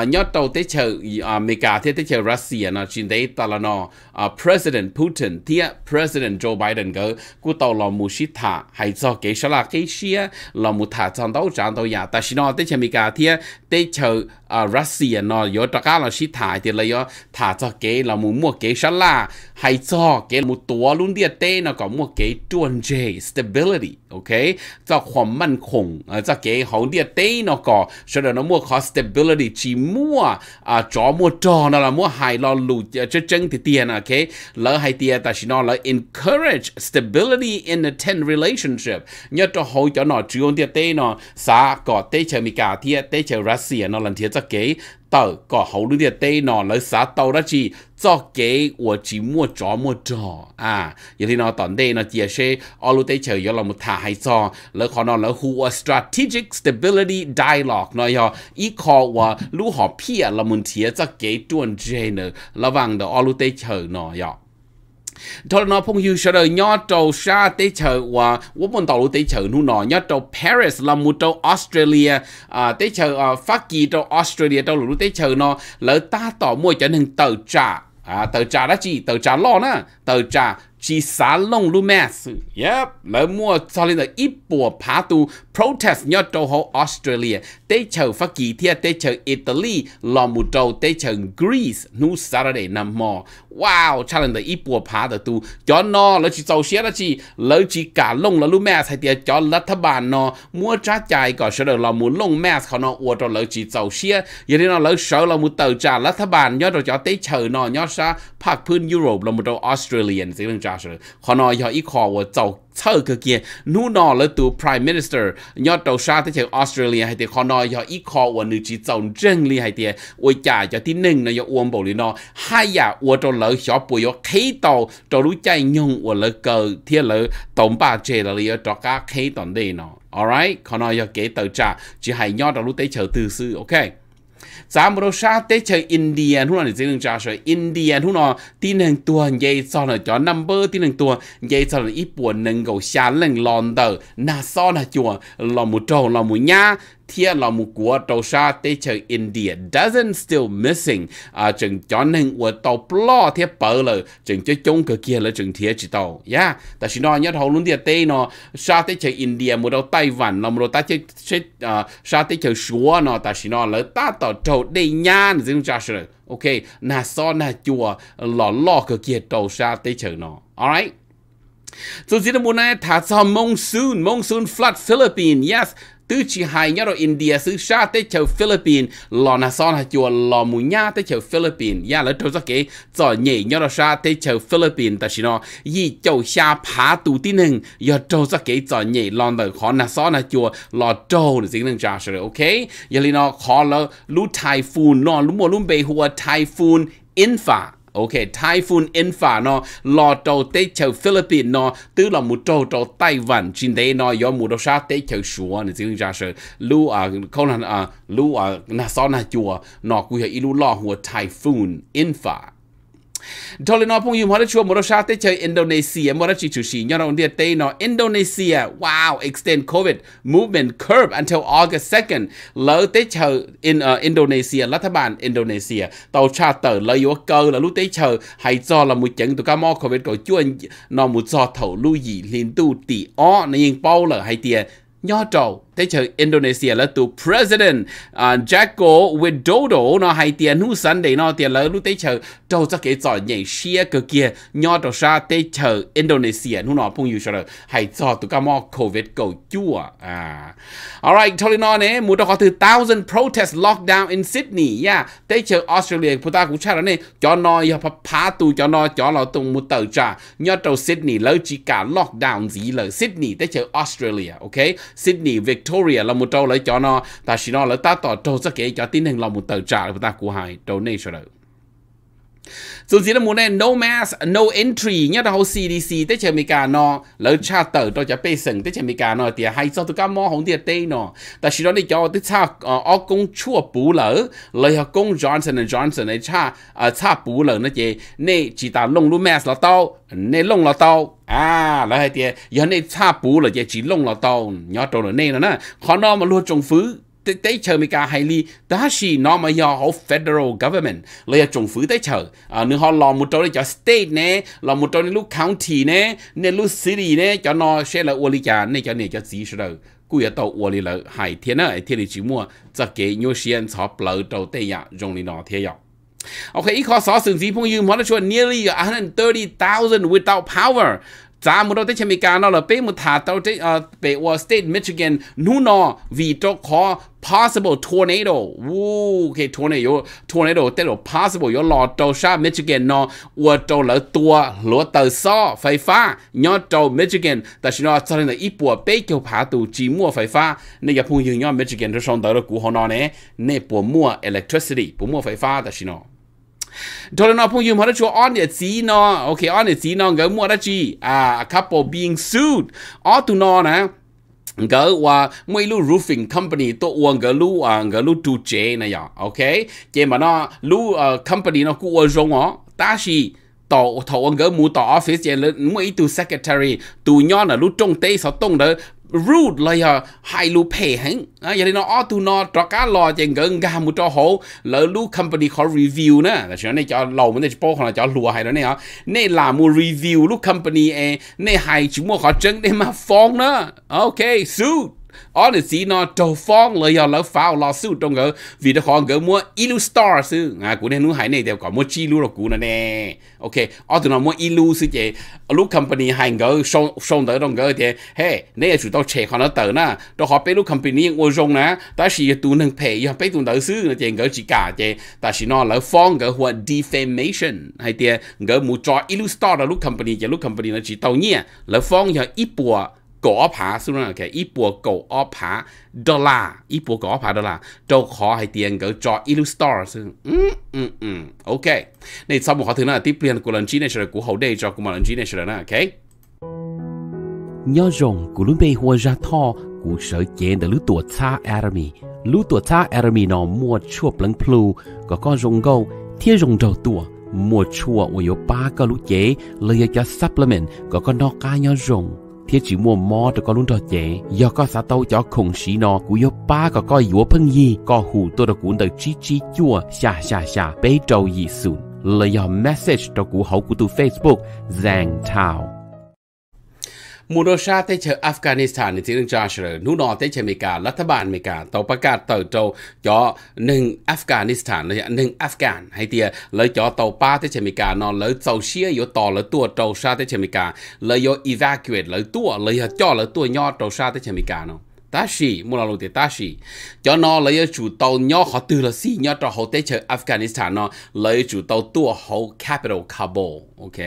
à nhớ tàu tới chờ à mỹ cả thế tới chờ Russia nó chuyện đấy ta là nó à President Putin thì President Joe Biden cơ cú tàu là một sĩ thả hay cho cái số là cái sĩ là một thả trong tàu trong tàu nhà ta xin nó tới chờ mỹ cả thế tới chờ à Russia nó yo ta cá là xí thải thì là yo ờ, thả cho kế là muốn mua kế sẵn là hay cho kế một tua luôn đi tê nó có mua kế chuẩn chế stability okay, cho khoảng mạnh khủng ờ, cho kế hậu đi tê nó có sau đó nó mua có stability chỉ mua à cho mua trò nó là mua hay lo lù ờ, chứ chân thì tiền okay, lỡ hay tiền ta chỉ nó là encourage stability in the ten relationship nhớ cho hậu cho nó chỉ ôn đi tê nó sa có tê chờ mỹ cả thì tê chờ Russia nó lần thiệt 给到搞好路的对呢，来啥到了去，做给我寂寞琢磨着啊，有的呢，当地呢也是阿路对球有那么他还做，来可能来呼我 strategic stability dialogue 呢要依靠我如何批啊那问题，做给断绝呢，那往的阿路对球呢要。thôi nói phong hiu sợ đời nhớ trâu xa tế chờ và quốc môn tàu tế chờ nu nọ nhớ trâu Paris là một trâu Australia à, tế chờ à, phát kỳ trâu Australia trâu lũ tế chờ nó lỡ ta tỏ mua trở nên tờ trả à, tờ trả đó chỉ tờ trả lo nè 到这去沙龙路面试，Yep，来莫早里的一波爬都 protest 要到好 Australia，得求法几天，得求 Italy，老木州得求 Greece，努 Saturday 那么，哇，差人的一波爬的都，叫喏，来去早些了去，来去干弄了路面才得叫拉他办喏，莫扎家一个晓得老木弄面可能我到来去早些，也得那来少老木到这拉他办，要到叫得求喏，要啥 Park พื้น Europe 老木州 Australia。Australian 这个 Joshua，可能要依靠我走操个件，努拿了做 Prime Minister，要到啥的去 Australia 还得可能要依靠我努去走政理还得，我家要的能呢要温饱里呢，还呀我到楼下不要开到到路家用我了个天楼东坝这了要到家开到的呢，Alright，可能要给到家，只还要到路得求读书，OK。咱不都啥得成印第安，忽然你只能加水印第安，忽然第能多也算了，叫 number 第能多也算了，一波能够下冷浪的那算了就老母周老母伢。thiên là một quốc tàu sa tây chờ India doesn't still missing à chừng cho nên của tàu plo thiên bờ là chừng cho chung cơ kia là chừng thiên chỉ tàu yeah ta chỉ nói nhất hầu luôn địa tây nó sa tây chờ India một đầu Tây vạn là một đầu ta chơi chơi sa à, tây chờ Súa nó ta chỉ nói là ta tàu tàu đây nhan dừng ra rồi ok na so na chùa lọ lọ cơ kia tàu sa tây chờ nó alright So, this is the one that mong soon, monsoon soon flood Philippines. Yes, tư chi hai nhớ rồi India xứ sa tới châu Philippines lò na son hạt chùa lò mù nha tới châu Philippines ya dạ, lỡ trâu ra kế cho nhảy nhà rồi sa tới châu Philippines ta chỉ nó gì châu sa phá tù tí nừng giờ trâu ra kế cho nhảy lò nà khó na son hạt chùa lò trâu nè dính nâng trả rồi ok giờ li nó khó lỡ lũ typhoon nó lũ mùa lũ bê hùa typhoon Infa ok typhoon infa nó lò trâu tế chầu Philippines nó tức là một trâu trâu Taiwan Văn trên đây nó do một đầu sát tế chầu sủa này riêng ra sự lưu à không là à lưu à na sao na chùa nó cũng là ilu lò hùa typhoon infa Dole no pung yum hora chua moro shate chơi Indonesia moro chi chushi nyo on dia te no Indonesia wow extend covid movement curb until August 2nd lỡ tế chờ in uh, Indonesia lá ban Indonesia tàu charter lỡ yếu cơ là lúc tế chờ hay do là một chấn tụi cá mò covid có chua nó một do thầu lưu gì liên tu tỷ o nó yên bao lỡ hay tiền nho trầu thế chờ Indonesia là tụ president uh, Jacko Widodo nó hay tiền hú sân để nó tiền là lúc thế chờ trâu cho cái giỏi nhảy xia cơ kia nho trò sa thế chờ Indonesia nó nó phong yêu sợ hay cho tụi cá mò covid cầu chua à alright thôi nó nè một đó có từ thousand protest lockdown in Sydney yeah thế chờ Australia phụ ta cũng chắc là nè cho nó ya phá tụ cho nó cho nó tung một tờ trà nho trâu Sydney lỡ chỉ cả lockdown gì lỡ Sydney thế chờ Australia ok Sydney việc Victoria là một trâu lấy cho nó ta chỉ nó là ta tỏ trâu rất kể cho tin hình là một tờ trả của ta của hai trâu này rồi dù gì là muốn này no mask, no entry nhá đâu CDC tới chơi mình charter cho cho patient tới chơi mình cả nó thì hay cho tụi cá mò hổng tiệt tê nó. Tại cho tới cha ở ờ, công chua bù lỡ lời học Johnson Johnson này cha cha ờ, bù lỡ nó chỉ nè chỉ ta lông lu mask là tao nè lông là tao à là hay tiệt giờ này cha bù là chỉ lông là tao nhỏ trâu là nè nó nè khó nó mà luôn trồng phứ tế chờ mình cả hay li ta chỉ nó mà do họ federal government lấy là chính phủ tế chờ à nếu họ làm một chỗ để cho state nè làm một chỗ để lúc county nè nên lúc city nè cho nó sẽ là uo li cả nên cho nên cho gì rồi cú ya tàu uo li là hai thiên á thiên lý chỉ mua cho cái nhiều tiền cho bờ đầu tế ya dùng đi nó thế ya Okay, อีกข้อสอสื่อสีพงยืมมอเตอร์ชวน nearly 130,000 without power 咱们到这前面讲到了，北木塔到这呃北沃 ờ, State Michigan 努诺为着考 possible tornado，呜，给 tornado tornado 带了 possible 有落到啥 Michigan 呢？我到了多落到少非法，要到 Michigan，但是呢，造成了一波北球爬到寂寞非法，那个朋友要 Michigan 就上到了古好呢，那波末 electricity 波末非法，但是呢。cho nên nó phong yêu mà nó cho on địa chỉ nó ok on địa chỉ nó gỡ mua đó chi a à, couple being sued ó to nó nè gỡ qua mấy lu roofing company tổ uang gỡ lu à gỡ lu tu chế này nhở ok chế mà nó lu ờ, company nó cũng uang rong ó ta gì tổ tổ ông gỡ mua tổ office chế lên mấy tu secretary tu nhon là lu trung tây sao tung đó rude là ờ, giờ hai lu phe hẳn à giờ nó ở tu nó trọ cá lò chèn gần gà mu cho hổ lỡ lu company khó review nè là chuyện này cho lâu mình đây bố là cho lùa hay đó hả, ờ. này là mu review lu company e này hai chúng mua họ chân để mà phong nữa ok suit ở là gì nó đầu phong lấy giờ lỡ phao lò sư trong cái vì đó khó cái mua ilu star sư à cũng nên nu hải này đều có mua chi lu rồi cũng nè ok ở từ nó mua ilu sư chế lúc company hành cái xong xong tới trong cái thì hey này chủ tao chế khó nó tới na, đó họ biết lúc company ngồi rong nè ta chỉ tu nâng pay giờ biết tu tới sư nó chế cái chỉ cả chế ta chỉ nó lỡ phong cái hoặc defamation hay tiền cái mua cho ilu star đó lúc company chế lúc company nó chỉ tao nhỉ lỡ phong giờ ít bùa cổ ốp hạ xung là bộ cổ ốp hạ đô la ít bộ cổ ốp hạ đô la châu khó hay tiền gỡ cho illustor ừ, ừ, ừ. ok này sau một họ thứ là tiếp liền của lần chín này sẽ của hậu cho của lần chín này sẽ là ok nhớ rồng của lúc hoa ra thọ của sở chế đã lứa tuổi xa army lứa tuổi xa army nó mua chuộc lăng plu có con rồng gâu thiên rồng đầu tuổi mua chua của yếu ba cái lũ chế lấy cho supplement có con nó cá thiết chỉ mua mò cho có luôn trò chế do có xã tàu cho khủng sĩ nó cú yo ba có coi yếu phân gì có hủ tôi đã cuốn tới chi chi chua xa xa xa bế trâu gì sùn lời do message cho cú hậu của tu Facebook Giang Thảo มูโดชาเตเชออัฟกานิสถานในที่นึงจาเชอนูนอเตเชอเมการัฐบาลเมกาต่อประกาศเติร์โตจอหนึ่งอัฟกานิสถานเลยหนึ่งอัฟกานให้เตียเลยจอเตาป้าเตเชอเมกานอนเลยเซาเชียอยู่ต่อเลยตัวเตาชาเตเชอเมกาเลยยออีวาคิวเอตเลยตัวเลยจ่อเลยตัวยอเตาชาเตเชอเมกาเนาะ ta shi mu la lu te ta shi cho nó lấy chủ tàu nhỏ họ từ là si nhỏ cho họ tới chơi Afghanistan nó lấy chủ tàu tua họ capital Kabul ok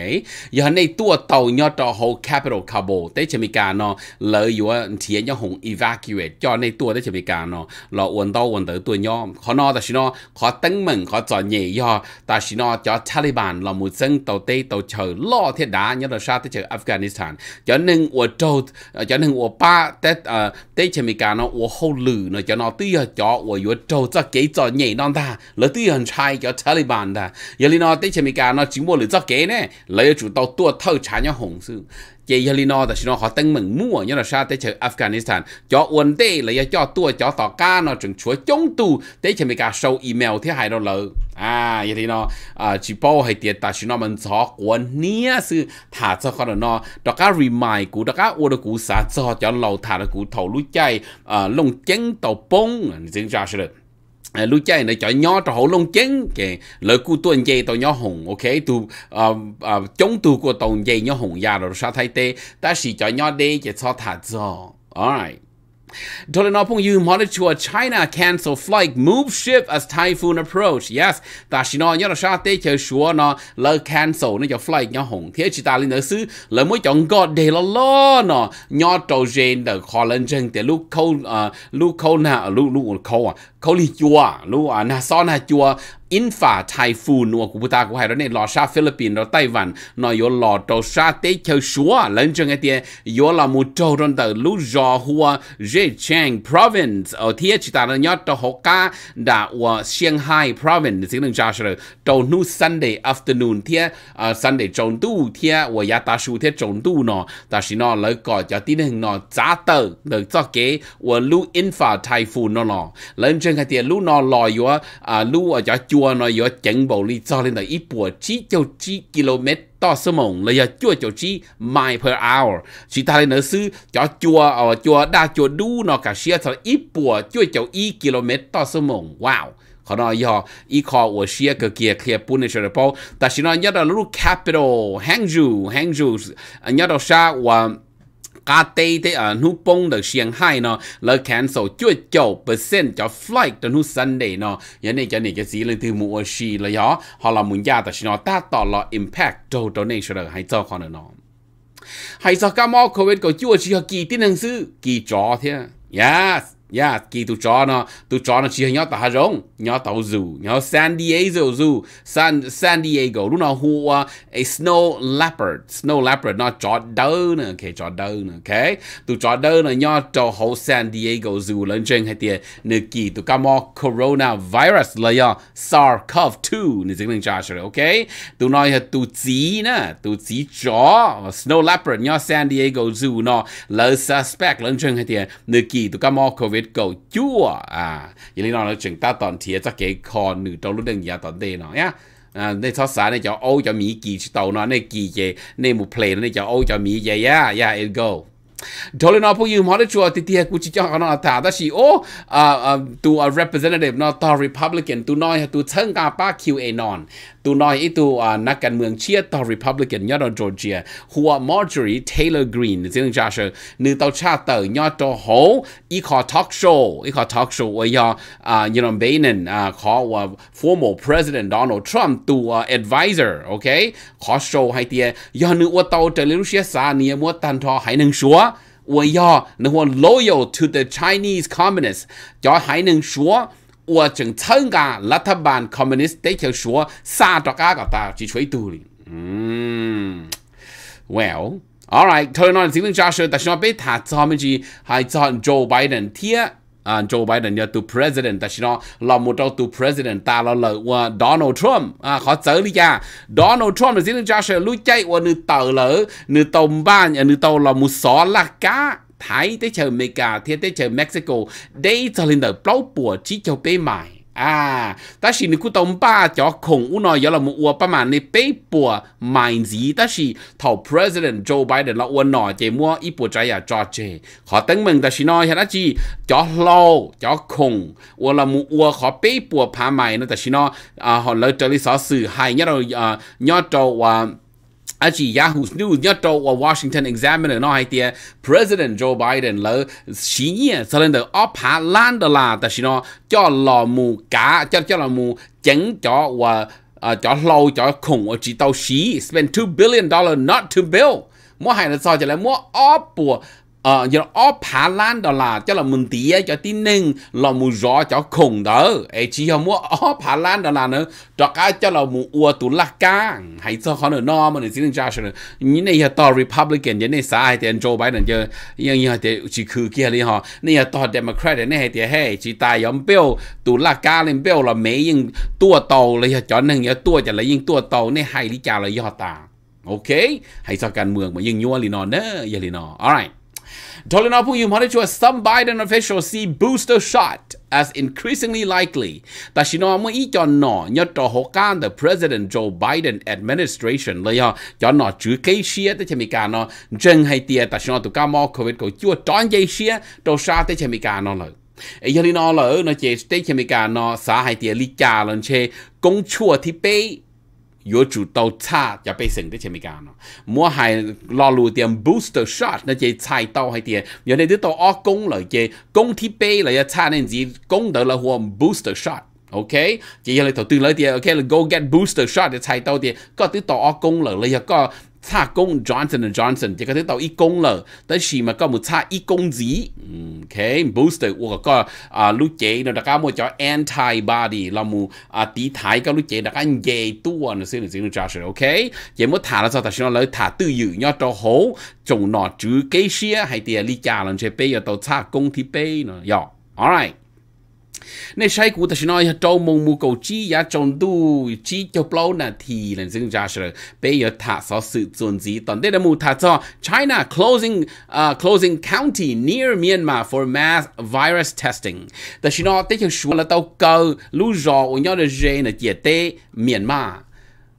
giờ này tua tàu nhỏ trò hồ capital cabo tới chỉ nó lợi yếu thì nhỏ hùng evacuate cho này tua tới chỉ nó là quân tàu quân tới tua nhỏ khó nó ta xin nó khó mình khó cho nhẹ do ta xin nó taliban là một dân tàu tây tàu chờ lo thế đá nhớ là sao tới chờ afghanistan cho nên của châu ờ, cho nên của ba tới ờ, tới chỉ nó của hậu lử nó cho nó tuy là cho yếu châu cho kế cho nhẹ non ta lợi tuy hơn trai cho taliban ta giờ nó tới chỉ nó chỉ mua lựa cho kế này nè lấy chủ tàu tua thâu trả nhau hồng sư chế yali no thì nó họ tăng mừng mua nhớ là sa tới chơi Afghanistan cho uốn tê lấy cho tua cho tàu ca nó chừng chúa chống tu tới chơi mình cả sâu email thế hai đó lỡ, à yali no à chỉ bao hay tiền ta xin mình cho uốn nia sư thả cho con nó đó cá remind của đó cá uốn được cũ sa cho cho lâu thả được cũ thầu lũ chay à lông chén tàu bông dính ra sẽ được À, lúc chai nó chọn nhỏ cho hổ lông chén kì lợi cu tuần dây tàu nhỏ hùng ok tu à, à, chống tu của tàu dây nhỏ hùng già rồi sao thay tê ta chỉ chọn nhỏ đây chỉ cho thả giò alright Tolenopong Yu Monitua China cancel flight, move ship as typhoon approach. Yes, ta chỉ nói nhớ là sao tế chơi xua nó lỡ cancel nó cho flight nhớ Hong thế chỉ ta lên nữa xứ lỡ mới chọn gọt để lo lo nó nhớ trầu rèn để khó lên chân để lúc câu à, lúc câu nào lúc lúc câu à câu li chua lúc à na son na chua infa typhoon của cụ ta của này lò Philippines đó Taiwan Văn nó yếu lò trâu sa tế chơi xúa lên chân cái tiền yếu là một trâu trong tờ lũ giò hua province ở thiết chỉ ta nó nhớ trâu hồ đã ở Shanghai province xin đừng trả lời trâu nu Sunday afternoon thiết à, Sunday trâu tu thiết ở nhà ta su thiết trâu ta xin nó lấy cỏ cho tin hình nó giá được cho ở lũ infa typhoon nó lò lên chân cái tiền lũ nó lò yếu lũ ở cho chua nó yo chẳng bảo li cho lên là ít bùa chỉ cho chỉ km to sơ mộng là giờ chua cho chỉ mile per hour chỉ ta lên nữa sư cho chua ở ờ, chua đa chua đu nó cả xia cho ít bùa chua cho ít km to sơ mộng wow ขอนอยออีคออวเชียเกียเคลียปุ่นในเชอร์โปแต่ชินอนยอดเราลูกแคปิตอลแฮงจูแฮงจูอันยอดเราชาว่า cá tây thế ở nu bông được Shanghai hai nó là cancel chưa chầu percent cho flight cho nu Sunday nó vậy này cho này cái gì lên từ mua xì là gió họ là muốn gia tại nó ta tỏ là impact cho cho nên sẽ được hay cho con nó hay cho cả mỏ covid có chưa chỉ kỳ tin năng sư kỳ trò thế yes ya kỳ tụ chó nó tụ chó nó chỉ nhỏ tàu rong nhỏ tàu zoo nhỏ San Diego zoo San San Diego lúc nào hua a snow leopard snow leopard nó chó đơ nè cái chó đơ nè cái tụ chó đơ nè nhỏ tàu hồ San Diego zoo lên trên hay tiền nè kỳ tụ cá mò corona virus là ya SARS-CoV-2 nè dính lên cha rồi ok tụ nói là tụ chỉ nè tụ chỉ chó snow leopard nhỏ San Diego zoo nó lỡ suspect lên trên hay tiền nè kỳ tụ cá mò covid วิตเก่าจั่วอ่าอย่างนี้เราจึงตาตอนเทียจะเกคอนหนึ่งตรุ่นหนึ่งยาตอนเดเนาะเนี่ยในทศในจะเอาจะมีกี่ตัวเนาะในกี่เจในหมู่เพลงในจะเอาจะมีเยอะๆยาเอ็นโก Dolin apo you mara chua ti tia kuchi cha kana ta da shi o tu a representative no ta republican tu noi tu thang ka pa qa non tu noi i tu na kan mương chia ta republican nya do georgia hua marjorie taylor green zeng ja she ni tao cha tờ nya to ho i kho talk show i kho talk show wa ya you know bainen kho wa à, former president donald trump tu à, advisor okay kho show hai tia ya nu wa tao te lu shia sa ni mo tan tho hai nang shua 我要能够 loyal to the Chinese communists，就还能说我正参加拉特曼 communist，得就说三十家个大去吹杜哩。嗯，Well，all right，turn on 新闻假设，但是我被他咱们去还咱 Joe Biden 贴。uh, Joe Biden nhờ tu president ta chỉ nó là một trong tu president ta là là uh, ờ, Donald Trump à khó chớ đi cha Donald Trump là xin cho sẽ lui chạy và ờ, nữ tàu lỡ nữ tàu ba ờ, nữ tàu là một số là cá Thái tới chờ Mỹ cả, thế tới chờ Mexico, đây cho nên là bao bùa chỉ cho bế mãi à ta chỉ nếu tông ba cho khủng u nói là một ua ba mà nè bê bùa mạnh gì ta chỉ thầu president Joe Biden là ua nói chỉ mua ít bùa trái à cho chê họ tính mình ta chỉ nói là chỉ cho lâu cho khủng u là một uo họ bê bùa phá mãi nó ta chỉ nói à họ lấy trợ lý sở sự hay nhớ rồi à, nhớ cho Achi Yahoo's News nhớ trâu ở Washington Examiner nó hay tia President Joe Biden lỡ xí nhẹ sau lên được ốp hạ lan đà là ta xí nó cho lò mù cá cho cho lò mù chấn cho và cho ờ, lâu cho khủng ở chỉ tàu xí spend 2 billion dollar not to build mua hàng là sao cho lại mua ốp bùa ờ giờ ó phá lan đó là cho là mình tí cho tin nên là mù rõ cho khủng đó ấy chỉ không muốn ó phá lan đó là nữa cho cái cho là mù ua tủ lạc ca hay cho khó nữa nó mà nên xin ra nữa. như này là to republican như này sai thì anh Joe Biden chứ nhưng như thế chỉ cứ kia đi họ này là to democrat này hay thì hay chỉ tài yếm biểu tủ lạc ca lên biểu là mấy nhưng tua tàu lấy cho nên nhớ tua cho là nhưng tua tàu này hay đi chào là do ta ok hay sao càng mường mà nhưng nhua lì nọ nữa giờ nọ alright Tolinapu wanted to some Biden official see booster shot as increasingly likely. Tashinomu ichonno nyoto hokan the President Joe Biden administration le yo chonno chữ kê xia te chemi ka no jeng hay tia tashino tu ka mo covid ko chua ton dây xia to sa te chemi ka no lợi. Ý cho nên nó lỡ nó chế tế chemi ka no sa hay tia li cha lên chê công chua thì 有主到差也被成的前面讲咯，莫系落路点 booster shot 那些菜刀系点，原来啲到二公来嘅公铁杯嚟嘅差呢子公到了或 booster shot。OK，接下來頭對了啲，OK，go get booster shot 嘅菜刀啲，個啲到二公來，你又個。差工 Johnson and Johnson，即係佢到一公了，但是嘛，佢冇差一公子，OK，booster 我個啊ลูกเจเรา大家冇叫 antibody，เรา冇啊抵體個ลูกเจ大家夜多啊，所以你 Johnson，OK，也冇談啦，就但是我嚟談對有要到好，仲攞住幾些係啲啊，你家人去俾要到差工ที่俾呢，要，all right。nên sai cú ta xin nói trâu mông mu cầu chi ya trồng du chi cho lâu nè thì lần dưng ra sẽ bây giờ thả so sự chuẩn gì toàn đây là mu thả cho China closing uh, closing county near Myanmar for mass virus testing ta xin nói tới cho số là tàu cờ lũ rò của nhau là dê là chia tê Myanmar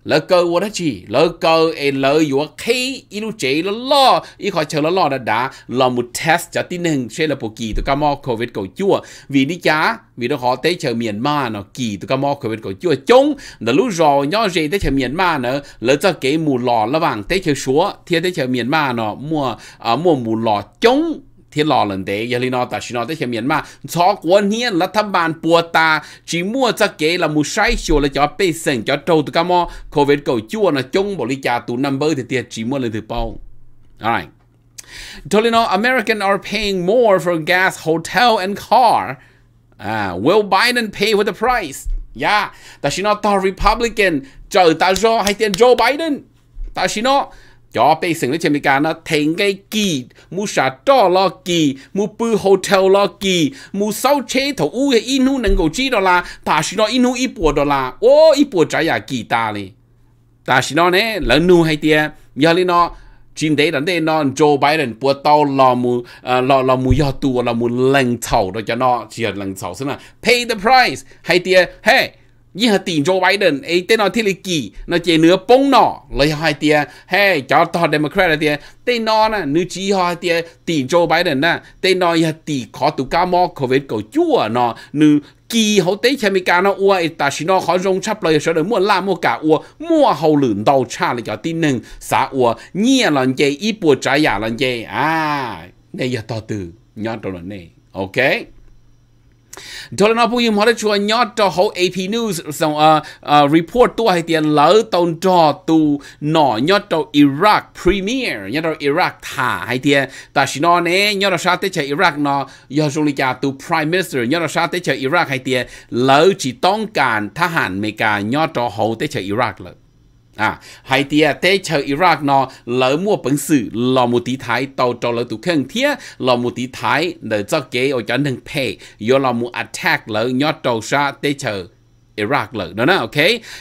lỡ cơ vô đó chi lỡ cơ e lỡ vô khi ilu chế lỡ lo ý khỏi chờ lỡ lo đã đã là một test cho tin hình sẽ là bộ kỳ tụi camo covid cầu chua vì đi chá vì nó khó tới chờ miền ma nó kỳ tụi camo covid cầu chua chung. là lúc rồi nhó rề tới chờ miền ma nữa lỡ cho cái mù lò lỡ vàng tới chờ súa thì tới chờ miền ma nó mua à, mua mù lò chung. ที่รอหลันเดยาลีนอแต่ชินอได้เขียนเมียนมาชอกวนเฮียนรัฐบาลปัวตาจีมัวจะเกลมูใช้ชัวเลยจะไปเส่งจะโตตุกามอโควิดเก่าจั่วนะจงบริจาตุนัมเบอร์เตียจีมัวเลยถือเป้า alright Tolino American are paying more for gas hotel and car uh, will Biden pay with the price yeah แต่ชินอต่อ Republican เจอตาโจให้เตียน Joe Biden แต่ชินอ cho bây sinh lý trên mi cá nó thành cái kỳ mu sa cho lo kỳ mu bư hotel lo kỳ mu sau chế thầu u cái inu năng 够知道啦，但是呢 inu 一波的啦，哦一波 trái 呀 kỳ ta lần li，但是呢呢人 nu hay tiệt, giờ li nó chính đấy là nên nó Joe Biden bùa tàu lò mù, lo lò mù yo tu lò mù lần thầu đó cho nó chỉ lần thầu xin là pay the price hay tiệt hey ยี่ห้อตีโจไบเดนไอ้เต้นอที่ลิกีนอเจเนื้อปงหนอเลยหายเตียเฮ้จอตอเดโมแครตเตียเต้นอน่ะนึจีหายเตียตีโจไบเดนน่ะเต้นอยี่ห้อตีขอตุก้ามอโควิดก็จั่วนอนึกีเขาเต้เชมิกาเนาะอัวไอ้ตาชินอเขาลงชับเลยเสนอมั่วล่ามั่วกาอัวมั่วเขาหลืนเดาชาเลยจอตีหนึ่งสาอัวเงี่ยหลันเจอีปวดใจหยาหลันเจอ่าเนี่ยอย่าต่อตื่นย้อนตรงนั้นเองโอเคดอลนัพู้ยืมหัวชวยยอดต่อเอพ AP News ส่งอ่าอ่ารีพอร์ตตัวให้เตียนเหลือตอนจอตูหน่อยอดจออิรักพรีเมียร์ยอดตออิรักถ่าให้เตียนแต่ชินอนเนยอดชาติเฉยอิรักเนาะยอดจงลีจ่าตูพรีเมียร์ยอดชาติเฉยอิรักให้เตียนเหลือจีต้องการทหารอเมรกายอดจอเฮาเชยอิรักเลย à hai à, tia tế chờ Iraq nó lỡ mua bẩn sự lò một tí thái tàu trò lỡ tụ khăn thiết lò một tí thái để cho kế ở cho nâng phe do lò mua attack lỡ nhót tàu xa tế chờ Iraq lỡ đó nè ok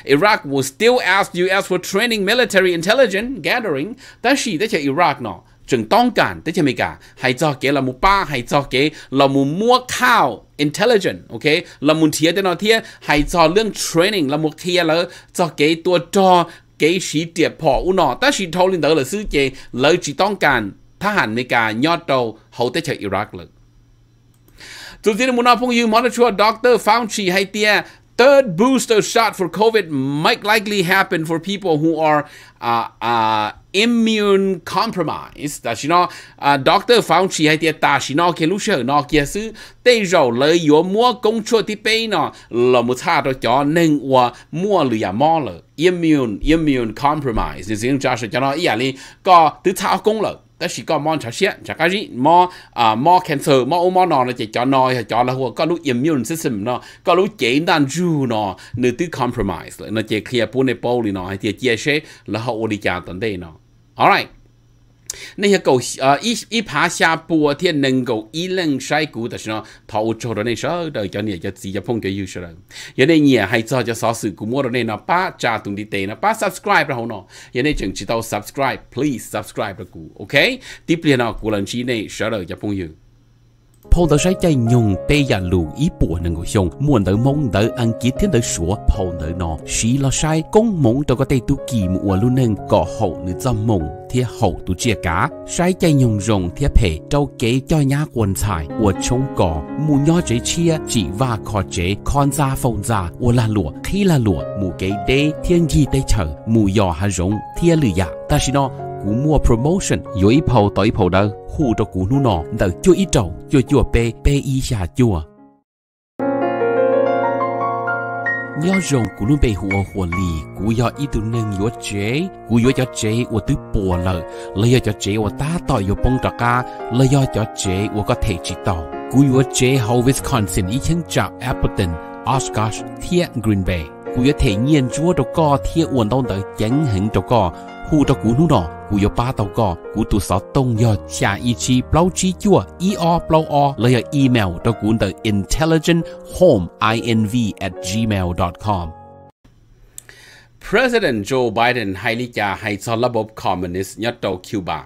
Iraq will still ask US for training military intelligence gathering ta chỉ tế chờ Iraq nó chừng tông cản tế chờ mình cả hay cho kế là mua ba hay cho kế là mua mua khao intelligent ok ลมุนเทียเดนอเทียให้จอเรื่อง training lỡ ลมุนเทียแล้วจอเกตัวจอ cái sĩ tiệp họ u nọ ta sĩ thâu lên đó là sư chế lợi chỉ tông cản thá hẳn mấy cả nhọt đầu hậu tế Iraq lực. Dù dĩ muốn nói phong dư món là chua Dr. Fauci hay Third booster shot for COVID might likely happen for people who are uh, uh, immune compromised. Ta chỉ nó uh, Dr. Fauci hay tiệt ta chỉ nó cái lúc sơ nó kia sư tê rầu lời yếu mua công chúa tí bê nó là một thà đó cho nên và mua lừa à mò lờ immune immune compromised. Nên riêng cho nó ý à li có tứ thao công lợi ta chỉ có món chả xiết chả cái gì mò à mò cancer mò ôm mò nó là chỉ cho nói hay cho là hoặc có lúc immune system nó có lúc chế đàn ju nó nửa tư compromise nó chỉ clear bốn này bầu nó hay chỉ chia sẻ là hậu đi chả tận đây nó alright 那些狗呃一一爬下坡天能够一愣晒骨的时候，头做的那时候的叫你叫直接碰着有事了。有那年还早就少数古摸的那那把加动的对那把 subscribe 然后呢，有那正知道 subscribe please subscribe 的古 OK，第不呢古人之内少了一朋友。跑到晒在用对呀路一步能够用，莫能蒙到按几天的说跑能喏，是了晒公蒙到个对都记木我路能搞好你怎蒙贴好都结嘎，晒在用用贴皮就给叫伢棺材我冲搞，木伢这车只挖靠这看咋风咋我啦路开啦路木给的天气得潮木要还容贴了呀，但是呢。cú mua promotion yo ít hầu tới hầu đâu khu cho cú nu nọ đỡ chưa ít trầu chưa chưa pe pe y xà chưa nhớ rằng cú luôn bị hùa hùa lì cú yo ít tu nâng yo chế cú yo cho chế của tứ bùa lợ lấy yo cho chế của ta tỏi yo bông trà ca lấy yo cho chế của có thể chỉ tàu cú yo chế hầu Wisconsin ý chân chào Appleton Oshkosh Thiện Green Bay cú yo thể nhiên chúa đâu co thiên uẩn đông tới chánh hình đâu co hu đâu cú nu nọ cú ba đâu co cú tu sáu tông yo cha y bao chi chúa e o bao o lấy yo email đâu cú tới intelligent home inv at gmail com President Joe Biden Cuba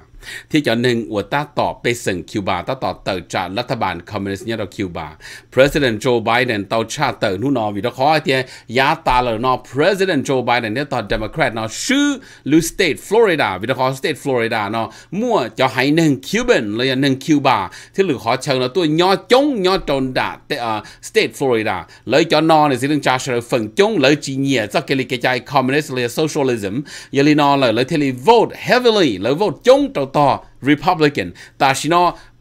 ที่จะหนึ่งอวดต้าตอบไปส่งคิวบาต้าตอบเติร์จากรัฐบาลคอมมิวนิสต์เนี่ยเราคิวบา President Joe Biden เตาชาเติร์นู่นนอวิดคอเทียยาตาเลนอ President Joe Biden เนี่ยตอนเดโมแครตเนาะชื่อลูสเตทฟลอริดาวิดคอสเตทฟลอริดาเนาะมั่วจะให้หนึ่งคิวเบนเลยหนึ่งคิวบาที่หลือขอเชิญเราตัวยอจงยอจนดาเตอ่อสเตทฟลอริดาเลยจะนอนในสิ่งจ้าเิญฝั่งจงเลยจีเนียจะเกลิกระจายคอมมิวนิสต์เลยโซเชียลิซึมยลีนอเลยเลยเทลีโวตเฮฟวี่เลยโวตจงตัวต่อ Republican แต่ชิโน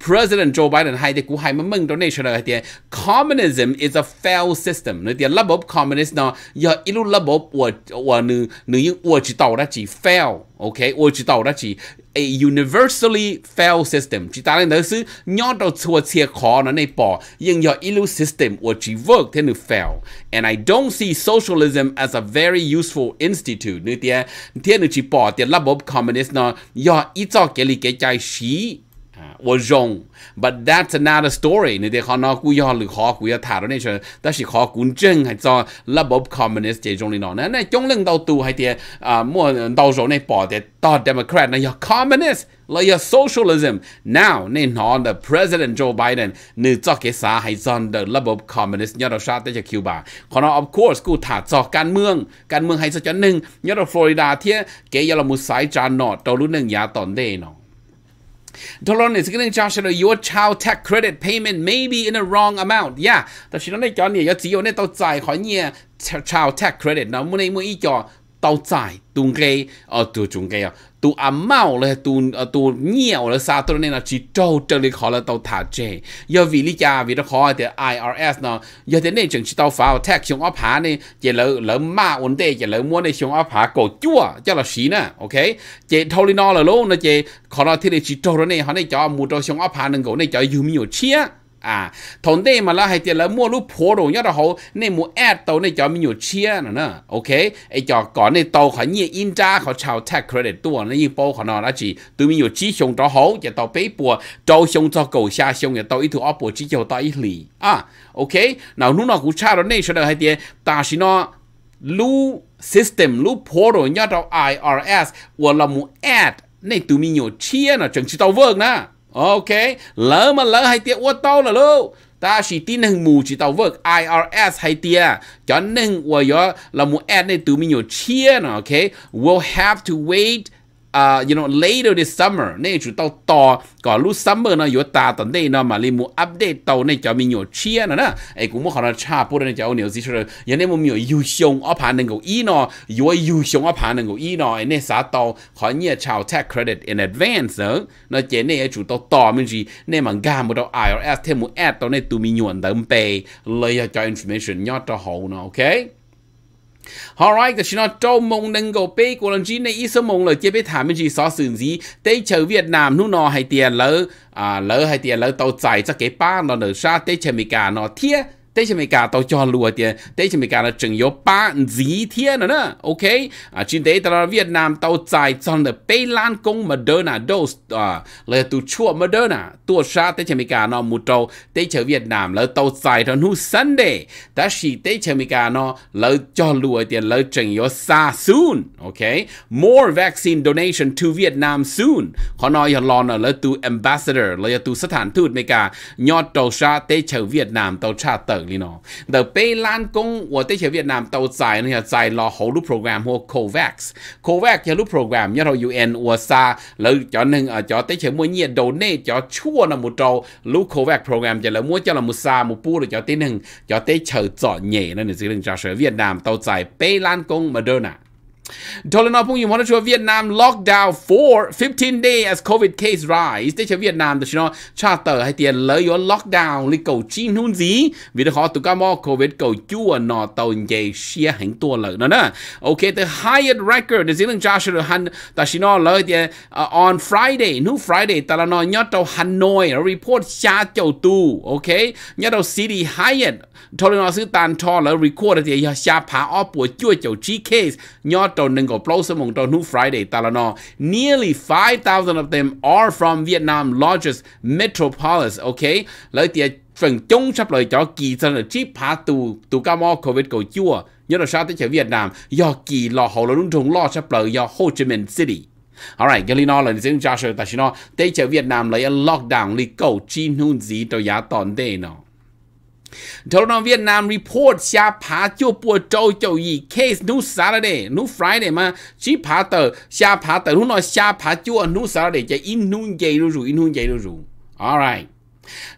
President Joe Biden ให้เด็กกูให้มันมึงตัวในเชไงเดีย Communism is a failed system เนี่ยเดียระบบ Communist เนาะอย่าอีลุระบบอวดอวดหนึ่งหนึ่งยิ่งอวดจิตเอาได้จี fail โอเคอวดจิตเอาได้จี a universally failed system chỉ ta lên đó sư nhỏ đầu thua chia khó nó này bỏ nhưng your ilu system or chỉ work thế nó fail and I don't see socialism as a very useful institute nữa tiệt thế nó chỉ bỏ tiệt là bộ communist nó your ít cho cái lý cái trái sĩ was wrong but that's another story nên để họ nói cú yo lử khó thả đó nên cho đó chỉ khó cuốn chân hay cho là communist chế trong này nó nên trong lần đầu tu hay thì à mua đầu rồi này bỏ để to democrat này yo communist là socialism now nên nó the president Joe Biden nên cho cái xã hay cho the là communist nhớ đó sát tới cho Cuba họ of course cú thả cho can mương can mương hay cho cho nâng nhớ đó Florida thì cái yo là một sai tràn nọ đầu lúc nâng giá tòn đây nó Tolon is getting charged your child tax credit payment maybe in a wrong amount. Yeah, but she don't n e e เนี่ย near your zero net outside on y child tax credit. นนะมม่ใออีจต Now, money, m o n e อ your 到งเกย์อ่ะ tu a mau le tu tu nhiều le sa tu nên là chỉ trâu trâu đi khó là tàu thả chế giờ vì lý do vì nó khó thì IRS nó giờ thế này chẳng chỉ tàu pháo tax xuống áp hạ này chỉ là là ma ổn tệ chỉ là mua này xuống áp hạ cổ chua cho là xí nè ok chỉ thâu đi nó là luôn nó chỉ khó là thế này chỉ trâu rồi này họ này cho mua trâu xuống áp hạ nên cổ này cho dùng nhiều chia à thôn đây mà là hay tiền là mua lúc phố đồ nhớ là hậu nên mua ad tàu này cho mình nhiều chia nữa nè ok ai cho có này tàu khỏi nhiều in ra khỏi chào tax credit tua nó như bao khỏi nó là chỉ tụi mình nhiều chi xong cho hậu cho tàu bế bùa trâu xong cho cầu xa xong cho tàu ít thu ấp bùa chỉ cho tàu ít lì à ok nào lúc nào cũng cha rồi này sau đó hay tiền ta chỉ nó lu system lu portal nhớ tàu IRS hoặc là mua ad này tụi mình nhiều chia nó chẳng chỉ tàu vương nè ok lỡ mà lỡ hay tiệt ô tô là luôn ta chỉ tin hằng mù chỉ tàu vực IRS hay tia cho nên và yo là mu ad này tụi mình nhiều chia nó ok we'll have to wait uh, you know later this summer nên chủ tàu to có lúc summer nó yếu ta tận đây nó mà lên mu update tàu này cho mình nhiều chia nữa nè ấy cũng muốn họ nói cha bữa này cho nhiều gì rồi giờ nên muốn nhiều yêu xong ở phần này cũng ý nó yếu yêu xong ở phần này cũng ý nó ấy nên sao tàu họ nhiều chào tax credit in advance nữa nó chỉ này chủ tàu to mình gì nên mà gam một đầu IRS thêm một add tàu này tụi mình nhuận đậm bề lấy cho information nhớ cho hậu nó okay? Alright, cái nó trâu mong nâng gầu bê của lần chín này ít số mong lời chế bê thả mình chỉ xóa gì Tây chờ Việt Nam nó Nò hay tiền lỡ à, lỡ hay tiền lỡ tàu chạy cho cái ba nó nở xa Tây chờ mì cả nó thiết đây chỉ mấy cả tàu cho lùa tiền đây chỉ mấy cả là chừng yếu ba dí thiên nữa nữa ok à trên đấy tàu Việt Nam tàu dài trong là Tây Lan công Moderna dose à là tụ chua Moderna tua sa đây chỉ mấy cả nó một tàu tới chỉ Việt Nam là tàu dài trong nu sân đề ta chỉ đây chỉ mấy cả nó là cho lùa tiền là chừng yếu xa soon ok more vaccine donation to Vietnam soon Họ nói là ขอน้อยอย่ารอนะแล้วตู ambassador cả, tàu tàu tới Việt Nam, แล้วตูสถานทูตเมกายอดตอชาเตเชเวียดนามตอชาเตอ tờ li nó the Bay Lan công ở tế chế Việt Nam tàu giải này giải lo hậu lưu program hoặc COVAX COVAX cho lúc program nhớ rồi UN của sa lỡ cho nên ở à, cho tế chế mua nhiệt đồ nê cho chua là một trâu lưu COVAX program cho lỡ mua cho là một sa một pu được cho tế nâng cho tế chờ chọn nhẹ nên là chỉ đừng cho sở Việt Nam tàu giải Bay Lan công Moderna Tolonopung, you wanted to Việt Nam lockdown for 15 days as COVID case rise. Thế chứ Việt Nam thì nó charter hay tiền lấy yo lockdown li cầu chin hun gì. Vì đó họ tụ ca mò COVID cầu chua nọ tàu nhẹ xia hành tua lợi nó nè. Ok, the highest record the Zealand Joshua han ta xin nó lợi tiền ờ, on Friday, nu Friday ta là nó nhớ tàu Hà Nội report cha châu tu. Ok, nhớ tàu city highest. Tolonopung sư tàn thọ lợi record tiền cha ờ, phá ọ bùa chua châu chi case nhớ to Ningo Plosa Mung to New Friday Talano. Nearly 5,000 of them are from Vietnam largest metropolis, okay? Lợi tiệt phần chung sắp lời cho kỳ dân là chip phá tu tu ca mò COVID cầu chua. Nhớ là sao tới trở Việt Nam, do kỳ lò hậu là đúng trùng lò sắp lời do Ho Chi Minh City. Alright, cái lý nó là những Joshua ta chỉ nó, tới trở Việt Nam lấy lockdown lý cầu chi hôn gì tới giá tòn đề nó. ทรน้าเวียดนามรีพอร์ตชาพาเจ้าปวดเจ้าเจ้าอีเคสนูซาร์เดนูฟรายเดมาชีพาเตอร์ชาพาเตอร์ุ่นน้อชาพาเจ้านูซารเดจะอินนู้นใหญ่รู้อินนู้นใหญ่รู้ alright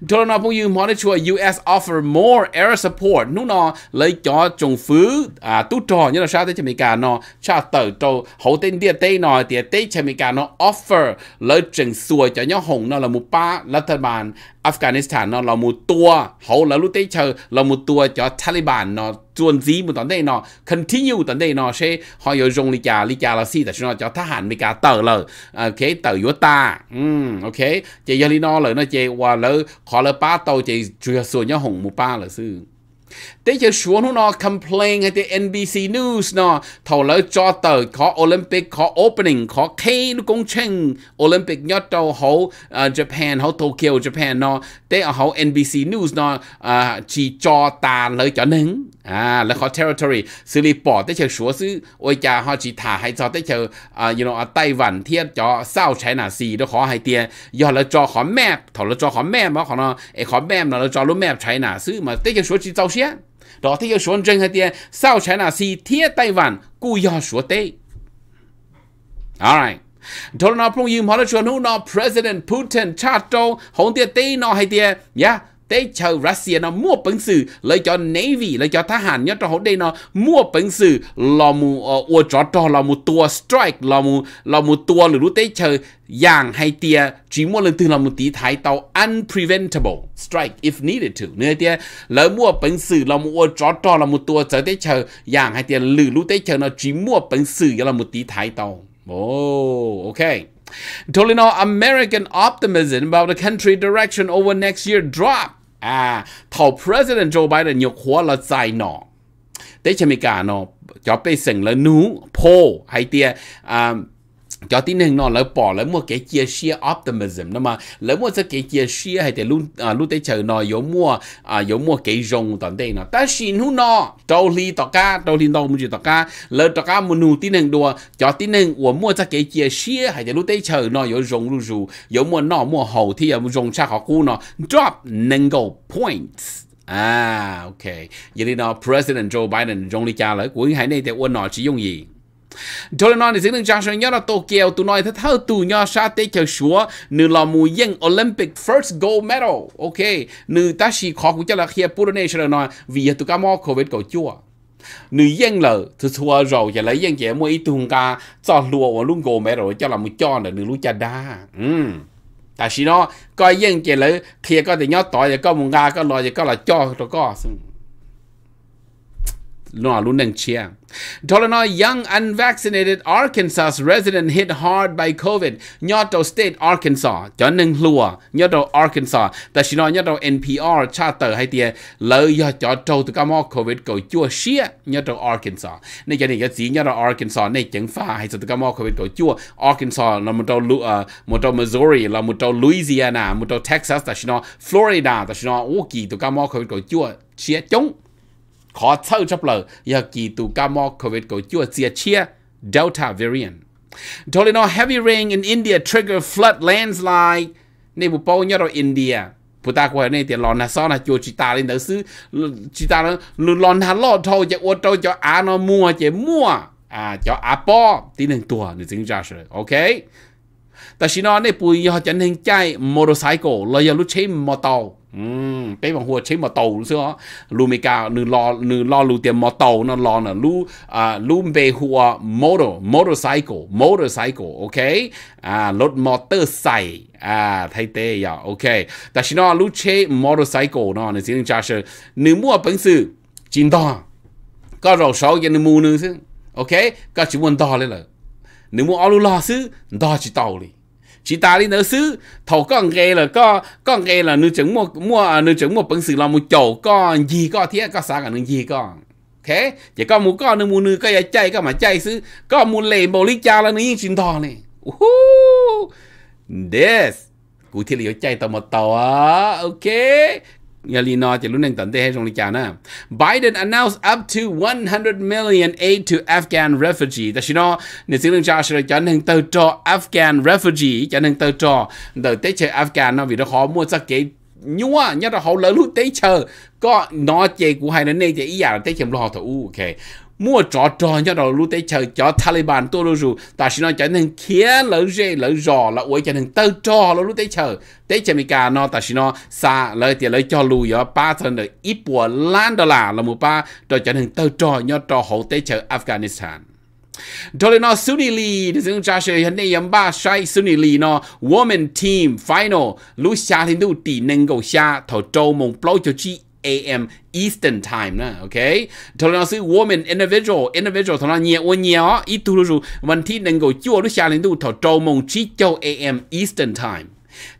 Donald cũng như monitor US offer more air support nu nó lấy cho trùng phứ à tu trò như là sao thế chỉ cả nó cha tờ trâu hậu tên địa tây nó địa tây chỉ cả nó offer lấy trình xuôi cho nhau hồng nó là một ba là thật bàn Afghanistan nó là một tua hậu là lúc tây chờ là một tua cho Taliban nó chuẩn gì một tuần đây nó continue tuần đây nó sẽ họ yêu dùng lý trả lý trả là gì tại nó cho thà hẳn mấy cả tờ lờ ok à, tờ yếu ta um ok chị giờ lý nó lờ nó chị qua lỡ khó lỡ ba tàu chị chưa xuống nhau hùng một ba lỡ sư Tế chờ xuống nó no complain hay tế NBC News nó thầu lỡ cho tờ có Olympic có opening có kê nó công trình Olympic nhớ đâu hậu uh, Japan hậu Tokyo Japan nó tế hậu NBC News nó uh, à, chỉ cho ta lỡ cho nâng à là khó territory xử lý bỏ tới chờ xuống xứ ôi cha họ chỉ thả hay cho tới chờ uh, à, you know ở Tây Văn thiết cho sao trái nà xì đó khó hay tiền giờ là cho khó map thầu là cho khó map mà khó nó khó map nó là cho lúc map trái nà xứ mà tới chờ xuống chỉ tao xí chia đó thì yêu xuống rừng hay tiền sao trái là si thiết tay vạn cú yo số tê alright thôi là nó phong yếm họ là chuyện hữu nó president putin chato hồng tiền tê nó hay tiền yeah เตเชอรัสเซียเนาะมั่วปังสื่อเลยจอเนวีเลยจอทหารยอดเขาได้เนาะมั่วปังสื่อลอมูอวจอดอลอมูตัวสไตรค์ลอมูลอมูตัวหรือรู้เตเชออย่างไฮเตียจีมั่วเลยถึงลอมูตีไทยเตา unpreventable strike if needed to เนื้อเตียแล้วมั่วปังสื่อลอมูอวจอดอลอมูตัวเจอเตเชออย่างไฮเตียหรือรู้เตเชอเนาะจีมั่วปังสื่อยลอมูตีไทยเตาโอ้โอเค Tolino American optimism about the country direction over next year dropped ่า President Joe Biden ยกหัวละใจหนอได้ชมิกาเนาะจะไปเส่งละนูโพไฮเตียอ่า cho tin hình nó lỡ bỏ lấy một cái chia sheer optimism nó mà lỡ một cái chia sheer hay thì luôn à, luôn thấy chờ nó yếu mua à yếu mua cái rồng toàn đây nó ta xin hú nó trâu li tọt ca trâu li đâu muốn gì ca lấy tọt ca muốn hú tin hình đùa cho tin hình của mua ra cái chia sheer hay thì luôn thấy chờ nó yếu rồng luôn dù yếu mua nó mua hậu thì yếu à, rồng cha họ cú nó drop nâng points ah ok vậy thì nó president Joe Biden trong lý cha lỡ của hai này thì quân nó chỉ dùng gì cho nên nói thì tiếng trang sơn nhớ là Tokyo tụi nói thật thao tụ nhau sa tế chờ súa nữ là mùi dân Olympic first gold medal ok nữ ta chỉ khó cũng chắc là khi bù nê sẽ nói vì tụi cá mò covid cầu chua nữ dân là thứ thua rồi giờ lấy dân trẻ mua ít tuồng ca cho lùa và luôn mẹ rồi, cho là một cho là nữ lũ cha đa um. ta chỉ nó coi dân trẻ lấy khi có thể nhớ tỏi thì có một ga có lo thì có là cho rồi có no lunang chia tolano young unvaccinated arkansas resident hit hard by covid nyoto state arkansas cho nâng lùa nyoto arkansas ta chỉ nói nyoto npr charter hay tia lợi do cho trâu từ camo covid cầu chua xia nyoto arkansas nên cho nên cái gì nyoto arkansas nên chẳng pha hay từ camo covid cầu chua arkansas là một trâu lùa ờ, một trâu missouri là một trâu louisiana một trâu texas ta chỉ nói florida ta chỉ nói ok từ camo covid cầu chua chia chống khó thở chấp lờ giờ kỳ tù ca mò covid của chua chia chia delta variant nói heavy rain in India trigger flood landslide nên bộ bao nhiêu India phụ ta qua này thì lòn là sao là chùa chị ta lên đó xứ chị ta nó lon hà lo thôi cho ô tô cho á nó mua chỉ mua à cho á po tí nên tua nên chính ra rồi ok ta xin nói này bùi họ chân hình chạy motorcycle là giờ lúc chế mô tàu 嗯，北方货车嘛豆是哦，路没搞，你老你老路点嘛豆那老呢路啊路北货 motor motorcycle motorcycle OK 啊รถมอเตอร์ไซค์อ่าไทยเตยอ่ะโอเคแต่ชินอลูเช่มอเตอร์ไซค์เนาะในสิ่งจ้าเชอหนึ่งมั่วเป็นสื่อจินดอก็เราเสายันมูนึงซึ่งโอเคก็ชิวันดอเลยเหรอหนึ่งมั่วเอาลูลาซื้อดอจิตเอาเลย chỉ ta đi nữa xứ thầu con nghe là có có nghe là nữ chứng mua mua à, nữ chứng mua bằng sự là một chầu con gì có thế có sáng cả nữ gì con thế chỉ có một con nữ mua nữ có nhà chạy có mà chạy xứ có một lệ bồ lý cha là nữ yên chuyện thọ này uhu this cụ thể là chạy tàu một tàu á ok Yalino thì lúc này tận thế trong lịch na Biden announced up to 100 million aid to Afghan refugee. Tại sao nền tiếng lương cha sẽ cho nên tàu cho Afghan refugee cho nên tàu cho đời tế chơi Afghan nó vì nó khó mua sắc kế nhua nhớ là họ lỡ lúc tế chờ có nó chơi của hai đến nay thì ý giả là tế chơi lo thổ ok mua cho cho nhớ đầu lúc tới chờ cho Taliban tôi luôn rồi ta xin nói cho nên khía lỡ rê lỡ rò là ủi cho nên tơ cho luôn lũ tới chờ tới chờ mình nó ta xin nói xa lời thì lời cho lùi ở ba thân được ít bùa lan đó là là một ba rồi cho nên tơ cho nhớ trò hậu tới chờ Afghanistan rồi nó Sunni Lee thì chúng ta sẽ hiện nay ba sai Sunni Lee nó woman team final lúc xa thì đủ tỷ nâng cầu xa thầu trâu mong plau cho chị a.m. Eastern Time นะโอเคทลองซื้อ woman individual individual ทลองเนียวันเนียอีตูรู้วันที่หนึ่งกูจั่วรู้ชาลินดูทอโจมงชีโจ a.m. Eastern Time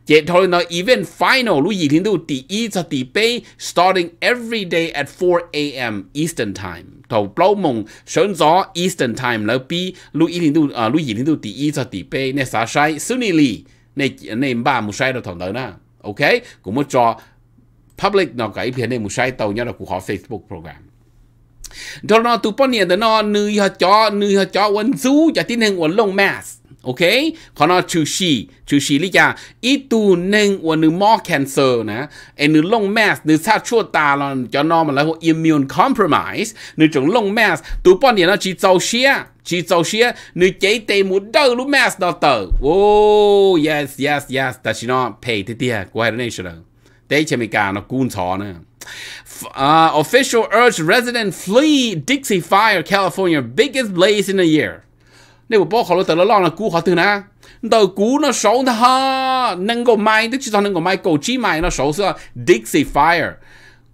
เจ็ดทลอง event final รู้ยีลินดูตีอีสตีเป้ starting every day at 4 a.m. Eastern Time ทอปลมงเชิญซอ Eastern Time แล้วปีรู้อีลินดูอ่ารู้ยีลินดูตีอีสตีเป้ในสาชัยสุนิลีในในบ้ามุชัยเราถอนเดินนะโอเคกูมั่วจอ public nó cái phía này một sai tàu nhớ là của họ Facebook program đó nó tụi bọn này nó nữ họ cho nữ họ cho quân du cho tin hình quân long mass ok còn nó chú sĩ chú sĩ lý cha ít tu nên quân nữ mò cancer nè em nữ long mass nữ sa chua ta là cho nó mà lại là immune compromise nữ trong long mass tụi bọn này nó chỉ giàu xia chỉ giàu xia nữ chế tê một đầu lúc mass đó tờ oh yes yes yes ta chỉ nó pay thế tia của hai nation đây chỉ mới nó Chemicano, Kunzone. nữa. Uh, official urged resident flee Dixie Fire, California, biggest blaze in a year. Nếu bộ bó khó lô tờ lô là cú khó tư nà. Tờ cú nó xấu nó ha. Nâng gồ mai, tức chứ sao? nâng gồ mai, cầu chí mai nó xấu xưa. Dixie Fire.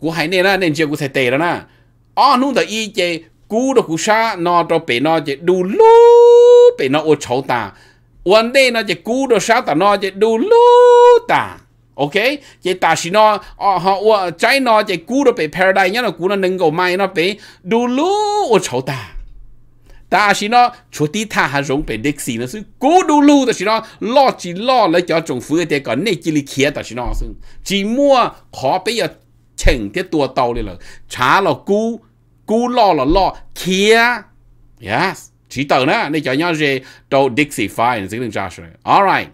Cú hãy nè nà, nên chưa cú sẽ tề đó nà. Ờ, nụ tờ y chê, cú đồ cú xa, nó trò bể nó chê, đù lú, bể nó ô xấu ta. One day nó chê, cú đồ xa ta nó chê, đù lú ta ok chỉ ta xin nó họ trái nó chỉ cú nó bị paradise nhá nó cú nó nâng cầu mai nó bị đủ lú ở chỗ ta ta xin nó chỗ tí ta hà rong bị đích xì nó sư cú đủ lú ta xin nó lo chỉ lo lấy cho trồng phứ thì còn này chỉ lý ta xin nó sư chỉ mua khó bây giờ chỉnh cái tua tàu này là chả là cú cú lo là lo yes chỉ tờ nữa để cho nhau về trâu Dixie Fire dưới đường ra rồi alright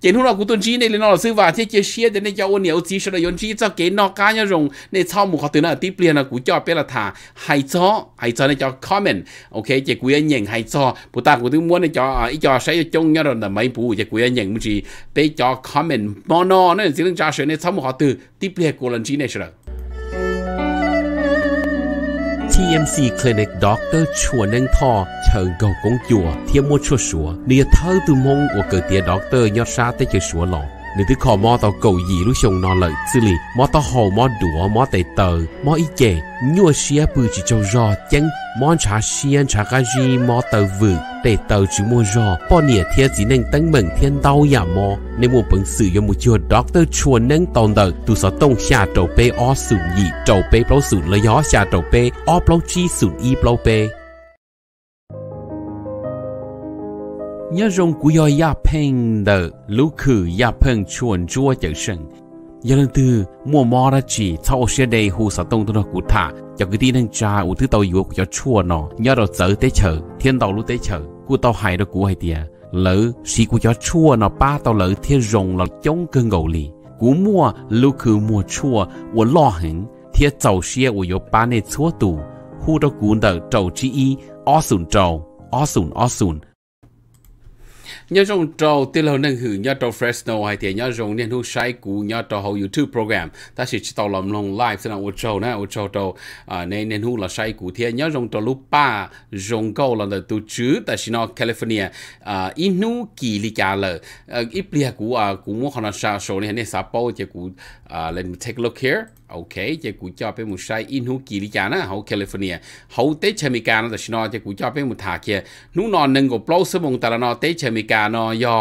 chỉ hôm nào cũng tuần chi này nó là sư và thế chia sẻ để nên cho ôn nhiều chỉ số đó yến chỉ cho cái nó cá nhau rồi nên sau một khóa từ nào tiếp liền là cũng cho biết là thả hay cho hay cho nên cho comment ok chỉ quý anh nhận hay cho bố ta tôi muốn nên cho à, ý cho sẽ chung nhau rồi là mấy bố chỉ quý anh nhận một gì để cho comment mono nên dưới đường ra rồi nên sau một khóa từ tiếp liền của lần chi này rồi TMC Clinic Doctor chùa nâng thò chờ cầu công chùa thiên mua chùa sủa. Nếu thơ Tư Mông của cử tía doctor nhớ Sa tới chùa sủa lòng. นึกถึงขอมอต่อเกาหยีรู้ชงนอนเลยสิ่งมอต่อหอมอดัวมอเตเตอร์มออีเจยัวเชียปืนจีเจ้ารอจังมอชาเชียนชากาจีมอเตอวึเตเตอร์จีมอจอปอเนียเทียสีนึงตั้งเหมิงเทียนเต้าอย่ามอในมุมปังสื่อยมุจวดด็อกเตอร์ชวนนั่งตอนเดอร์ตุสต้งชาโจเปออสุนยีโจเปเปลาสุนเลยอชาโจเปออเปลาจีสุนอีเปลาเป nhớ rong của yo ya peng đờ lũ khử ya peng chuồn chua chở sừng nhớ lần từ mua mò ra chỉ sau xe đây hù sa tông tôi nó cụ thả cho cái tin đang cha u thứ tàu yếu của cho chua nó nhớ đầu chở tế chở thiên tàu lũ tế chở cụ tàu hay đó cụ hay tiề lỡ xí của cho chua nó ba tàu lỡ thiên rồng là chống cơn gầu lì cú mua lũ khử mua chua của lo hẳn thiên tàu xe của yo ba này chúa tù hù đó cụ đờ trầu chi y o sùn trầu o sùn o nhớ rong trâu tiêu lâu nâng hử nhớ trâu Fresno hay thì nhớ rong nên hú sai cú nhớ trâu hậu YouTube program ta chỉ tàu lòng lòng live xin ông trâu nè ông trâu trâu à nên nên hú là sai cú thì nhớ rong trâu lúc ba rong câu là từ chứ ta chỉ nói California à nu kỳ lý cả là ít bia cú à cú muốn khăn sa số này nên sao bao giờ cú à let me take a look here โอเคเจ้ากูจอบเป็นมุชไซอินฮูกิริจานะเขาแคลิฟอร์เนียเขาเตชมิกานะแต่ชนอเจ้ากูจอบเป็นมุทาเคียนู่นอนหนึ่งกับโปรสมงตะลนอเตชมิกานอยอ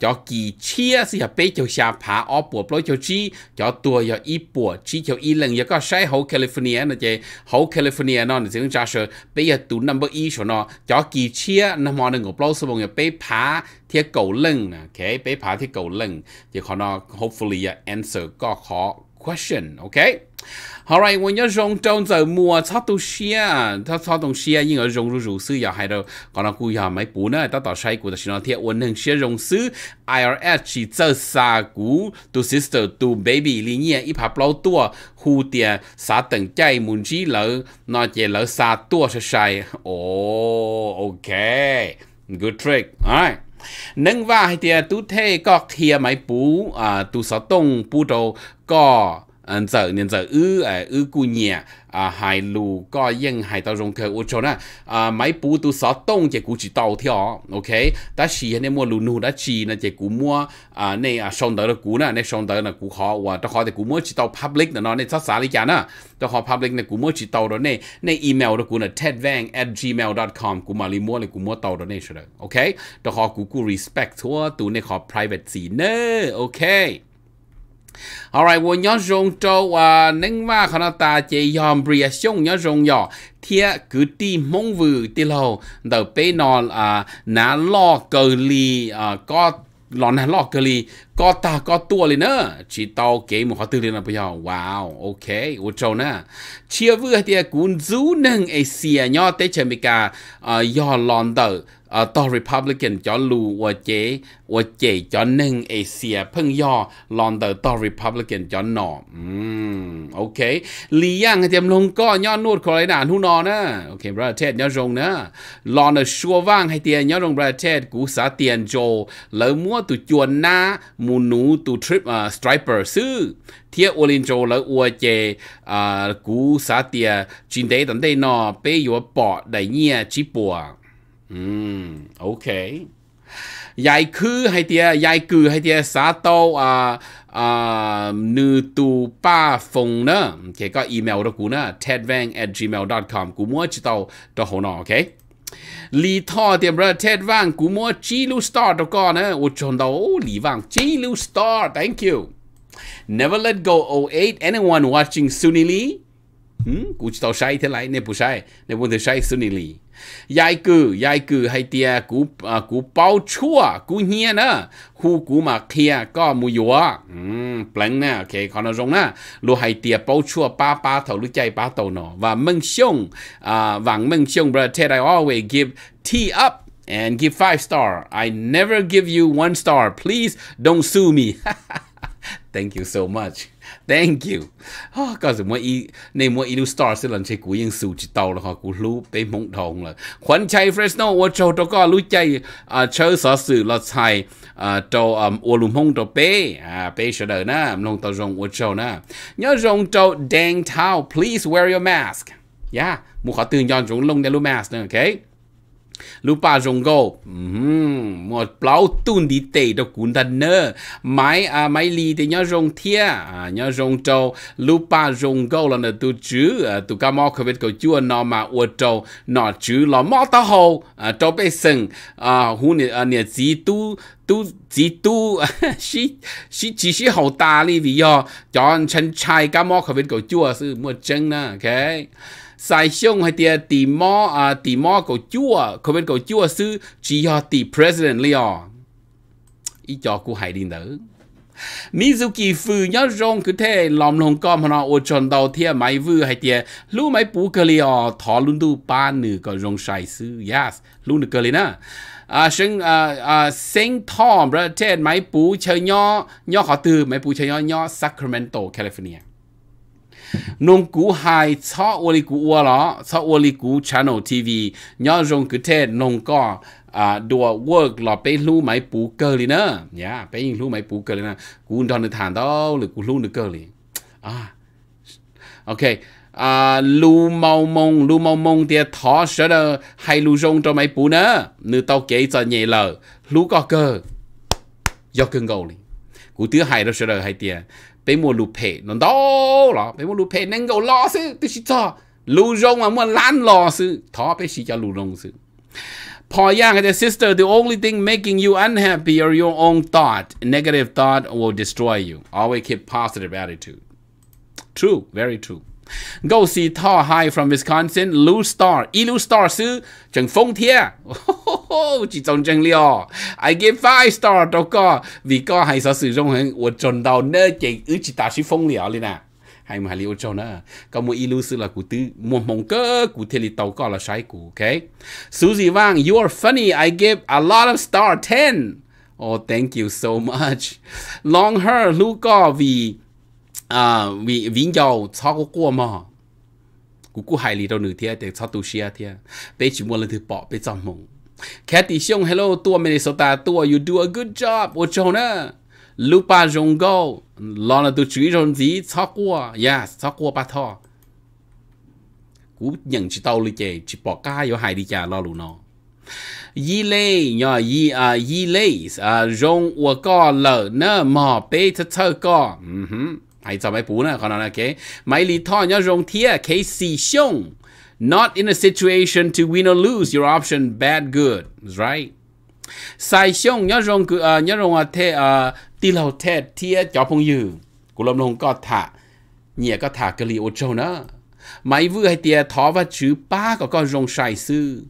เจากี่เชียสิยเป๊ะเจ้าชาผาอ้อปวดปล่อยเจ้าจีเจาะตัวอย่าอีปวดชี้เจ้าอีหลังอย่าก็ใช้เขาแคลิฟอร์เนียนะเจ้เขาแคลิฟอร์เนียนอนเสียงจ้าเชอร์เป๊ะตุนนัมเบอร์อีชนอเจากี่เชียน้ำมันหนึ่งกับปล่อยสมองอย่าเป๊ะผาเที่ยเก่าเล่งนะเข้เป๊ะผาเที่ยเก่าเล่งเจ้าขอนอ hopefully answer ก็ขอ question. OK，好啦，我要用中就 mua cho tôi xe, cho cho tôi xe, nhưng ở dùng rủ rủ sư giờ hay đâu, còn là cùi giờ mấy bún nữa, tao tao say của tao xin nói thiệt, ổn hơn xe dùng sư, IRS chỉ cho xa cú, tu sister, To baby, lý nhiên, ít hạp lâu tua, hù tiền, sa tầng chạy, muốn chỉ lỡ, nó chỉ lỡ sa tua sẽ say. Oh, okay, good trick, alright nâng va hay tia tu thế có kia máy bú à tu sáu tung, bú đồ có 嗯，走呢走，呃哎呃姑娘啊，海路高音海到融合，我说呢啊，买布都少动，结果就倒跳，OK，但是呢 mua à, à, lù nụ đã à, chỉ là chỉ cú mua à này à xong tới là cú nè, này xong tới là cú khó, và khó thì cú mua chỉ tàu public là này chắc xả đi chả nè, đó khó public này cú mua chỉ tàu đó này, này email đó cú là tedvang at gmail com, cú mà mua là cú mua tàu đó này rồi, OK, đó khó cú cú respect thua, tụ này khó private gì OK Alright, wo nhớ rong trâu à nâng va khana ta chế yom bria à xong nhớ rong nhỏ thia cứ ti mong vừ ti lầu đầu bê nọ à ná lo cờ lì à có lọ nà lo cờ lì có ta có tua lên nữa chỉ tao kế một họ tư lên là bây giờ wow ok ô châu nè chia vừa thì cũng rú nâng ai xìa nhau tới chơi mấy cả do lon tờ ờ, tao republican cho lù và chế và chế cho nâng ai xìa phân do lon tờ tao republican cho nọ ok lý yang thì em lông có nhau nuốt khỏi đàn hú nọ nè ok brother Ted nhau rồng nè lon ở xua vang hay tiền nhau rồng brother Ted cú xả tiền cho lỡ mua tụ chuồn na mua มูนูตูทริปอ่าสไตรเปอร์ซื้อเทียอวลินโจแล้วอวเจอ่ากูสาเตียจินเดตันเดนอเปยัวปอดได้เงียจิปัวอืมโอเคยายคือให้เตียยายคือให้เตียสาโตอ่าอ่านือตูป้าฟงเนอะโอเคก็อีเมลเรากูนะ tedvang at gmail com กูมั่วจิตเอาตัวหัวนอโอเค lì thọ tiệm ra chết vang, cú mua chi lưu star đó con á ô chọn đâu lì Vang chi lưu star thank you never let go 08 anyone watching Sunny Lee hmm? cú tao sai thế lại nè bù sai nè bù thế sai Sunny Lee ยายกือยายกือให้เตียกูอ่ากูเป่าชั่วกูเฮียนะฮูกูมาเคียก็มุยัวอืมแปลงนะโอเคขอนรงนะรูให้เตียเป่าชั่วป้าป้าเถาลุใจป้าเตาหนอว่ามึงชงอ่าหวังมึงช่วงประเทศ I always give tea up and give five star I never give you one star please don't sue me Thank you so much. Thank you. Ha, có sự mua y nên mua ilu star sẽ lần chơi cú yên sưu chỉ tàu là họ cú lú bé mông thòng rồi. khoan chai Fresno ô châu đó có lú chơi à chơi sở sự là chơi à ô à, lùm hông đó bé à bé sợ đời na nông tàu rong ô châu na nhớ rong châu dang tao please wear your mask. Yeah, mua khó tư nhon rong lông đeo mask nữa, okay? ลูป้าจงโกหมดเปล่าตุนดีเตดกุนดันเนอร์ไม้อ่าไม้ลีเดียจงเทียอ่ายจงโจลูป้าจงโกแล้วนะตัวจื้อตัวกามอคเวตก็จัวนอมาอวดโจนอจื้อหลอมอตะโฮอ่าโจไปซึ่งอ่าหูเนี่ยเนี่ยจีตู้ตู้จีตู้ชิชิจีชิหูตาลีวิยอจอนฉันชายกามอคเวตก็จัวซื้อมวดจังนะโอเค sai xong hay tia tì mò à tì mò cầu chúa không biết cầu chúa sư chỉ họ tì president liò ý cho cô hãy đi nữa Mizuki phu nhớ rong cứ thế lòng lòng con mà nó ô tròn đầu thia máy vư hay tia lũ mai bù cơ li ờ thọ luôn tu ba nữ có rong sai sư yes luôn được cơ li nè à sinh à à sinh thom ra thế máy bú chơi nhỏ nhỏ họ từ mai bù chơi nhỏ nhỏ Sacramento California nông cú hai cho ô li cú ô đó cho ô cú channel tv nhớ dùng cứ thế nông có à đùa work là bé lưu máy bù cơ đi nữa nhá bé lưu máy bù cơ đi nữa cú đòn được thản đó lực cú lưu được cơ đi à ok à lưu mau mông lưu mau mông thì thọ sợ đó hay lưu rong cho máy bù nè, nữ tao kể cho nhẹ lờ lưu có cơ do cơn gầu đi cú thứ hai đó sợ đó hay tiền 俾我路配，弄到了，俾我路配能够老师都是做路容啊，我懒老师，他被是叫路容师。Payang and sister, the only thing making you unhappy are your own thought. Negative thought will destroy you. Always keep positive attitude. True, very true. Go see Thor High from Wisconsin, Lou Star, E Lou Star sư, chẳng phong thia. Chỉ trong chân liò. I give five star đâu có, vì có hay sao sử dụng hình, ủa tròn đầu nơ chỉ ứ chỉ ta sử phong liều lên à. Hay mà liêu cho nữa. Có một E Lou sư là cụ tư, một mong cơ, cụ thê lì tàu có là sai cụ, ok? Suzy Wang, you are funny, I give a lot of star 10. Oh, thank you so much. Long her, Luca, vì à vì vĩnh giàu sao có mà cú cú hài lì đâu nửa thiệt để sao tu sửa thiệt bé chỉ muốn lên thứ bỏ bé chăm mong Kathy Xiong hello tua Minnesota tua you do a good job ô chồng nè lupa rong go lo là tu chửi rong gì sao cua yeah sao cua ba thọ cú nhận chỉ tàu lì chè chỉ bỏ cá vô hài đi chả lo lù nó yi lê nhỏ yi à yi lê à rong ua co lờ nè mò bé thơ thơ co ai cho mấy bún à còn là cái mấy lý thọ nhớ rong thia cái xì xông not in a situation to win or lose your option bad good right sai xông nhớ rong cứ ờ, nhớ rong à thế à ờ, ti lâu thế thia cho phong dư của lâm long có thả nhẹ có thả cái lý ô châu nữa mấy vừa hay tia thọ và chữ ba có có rong sai sư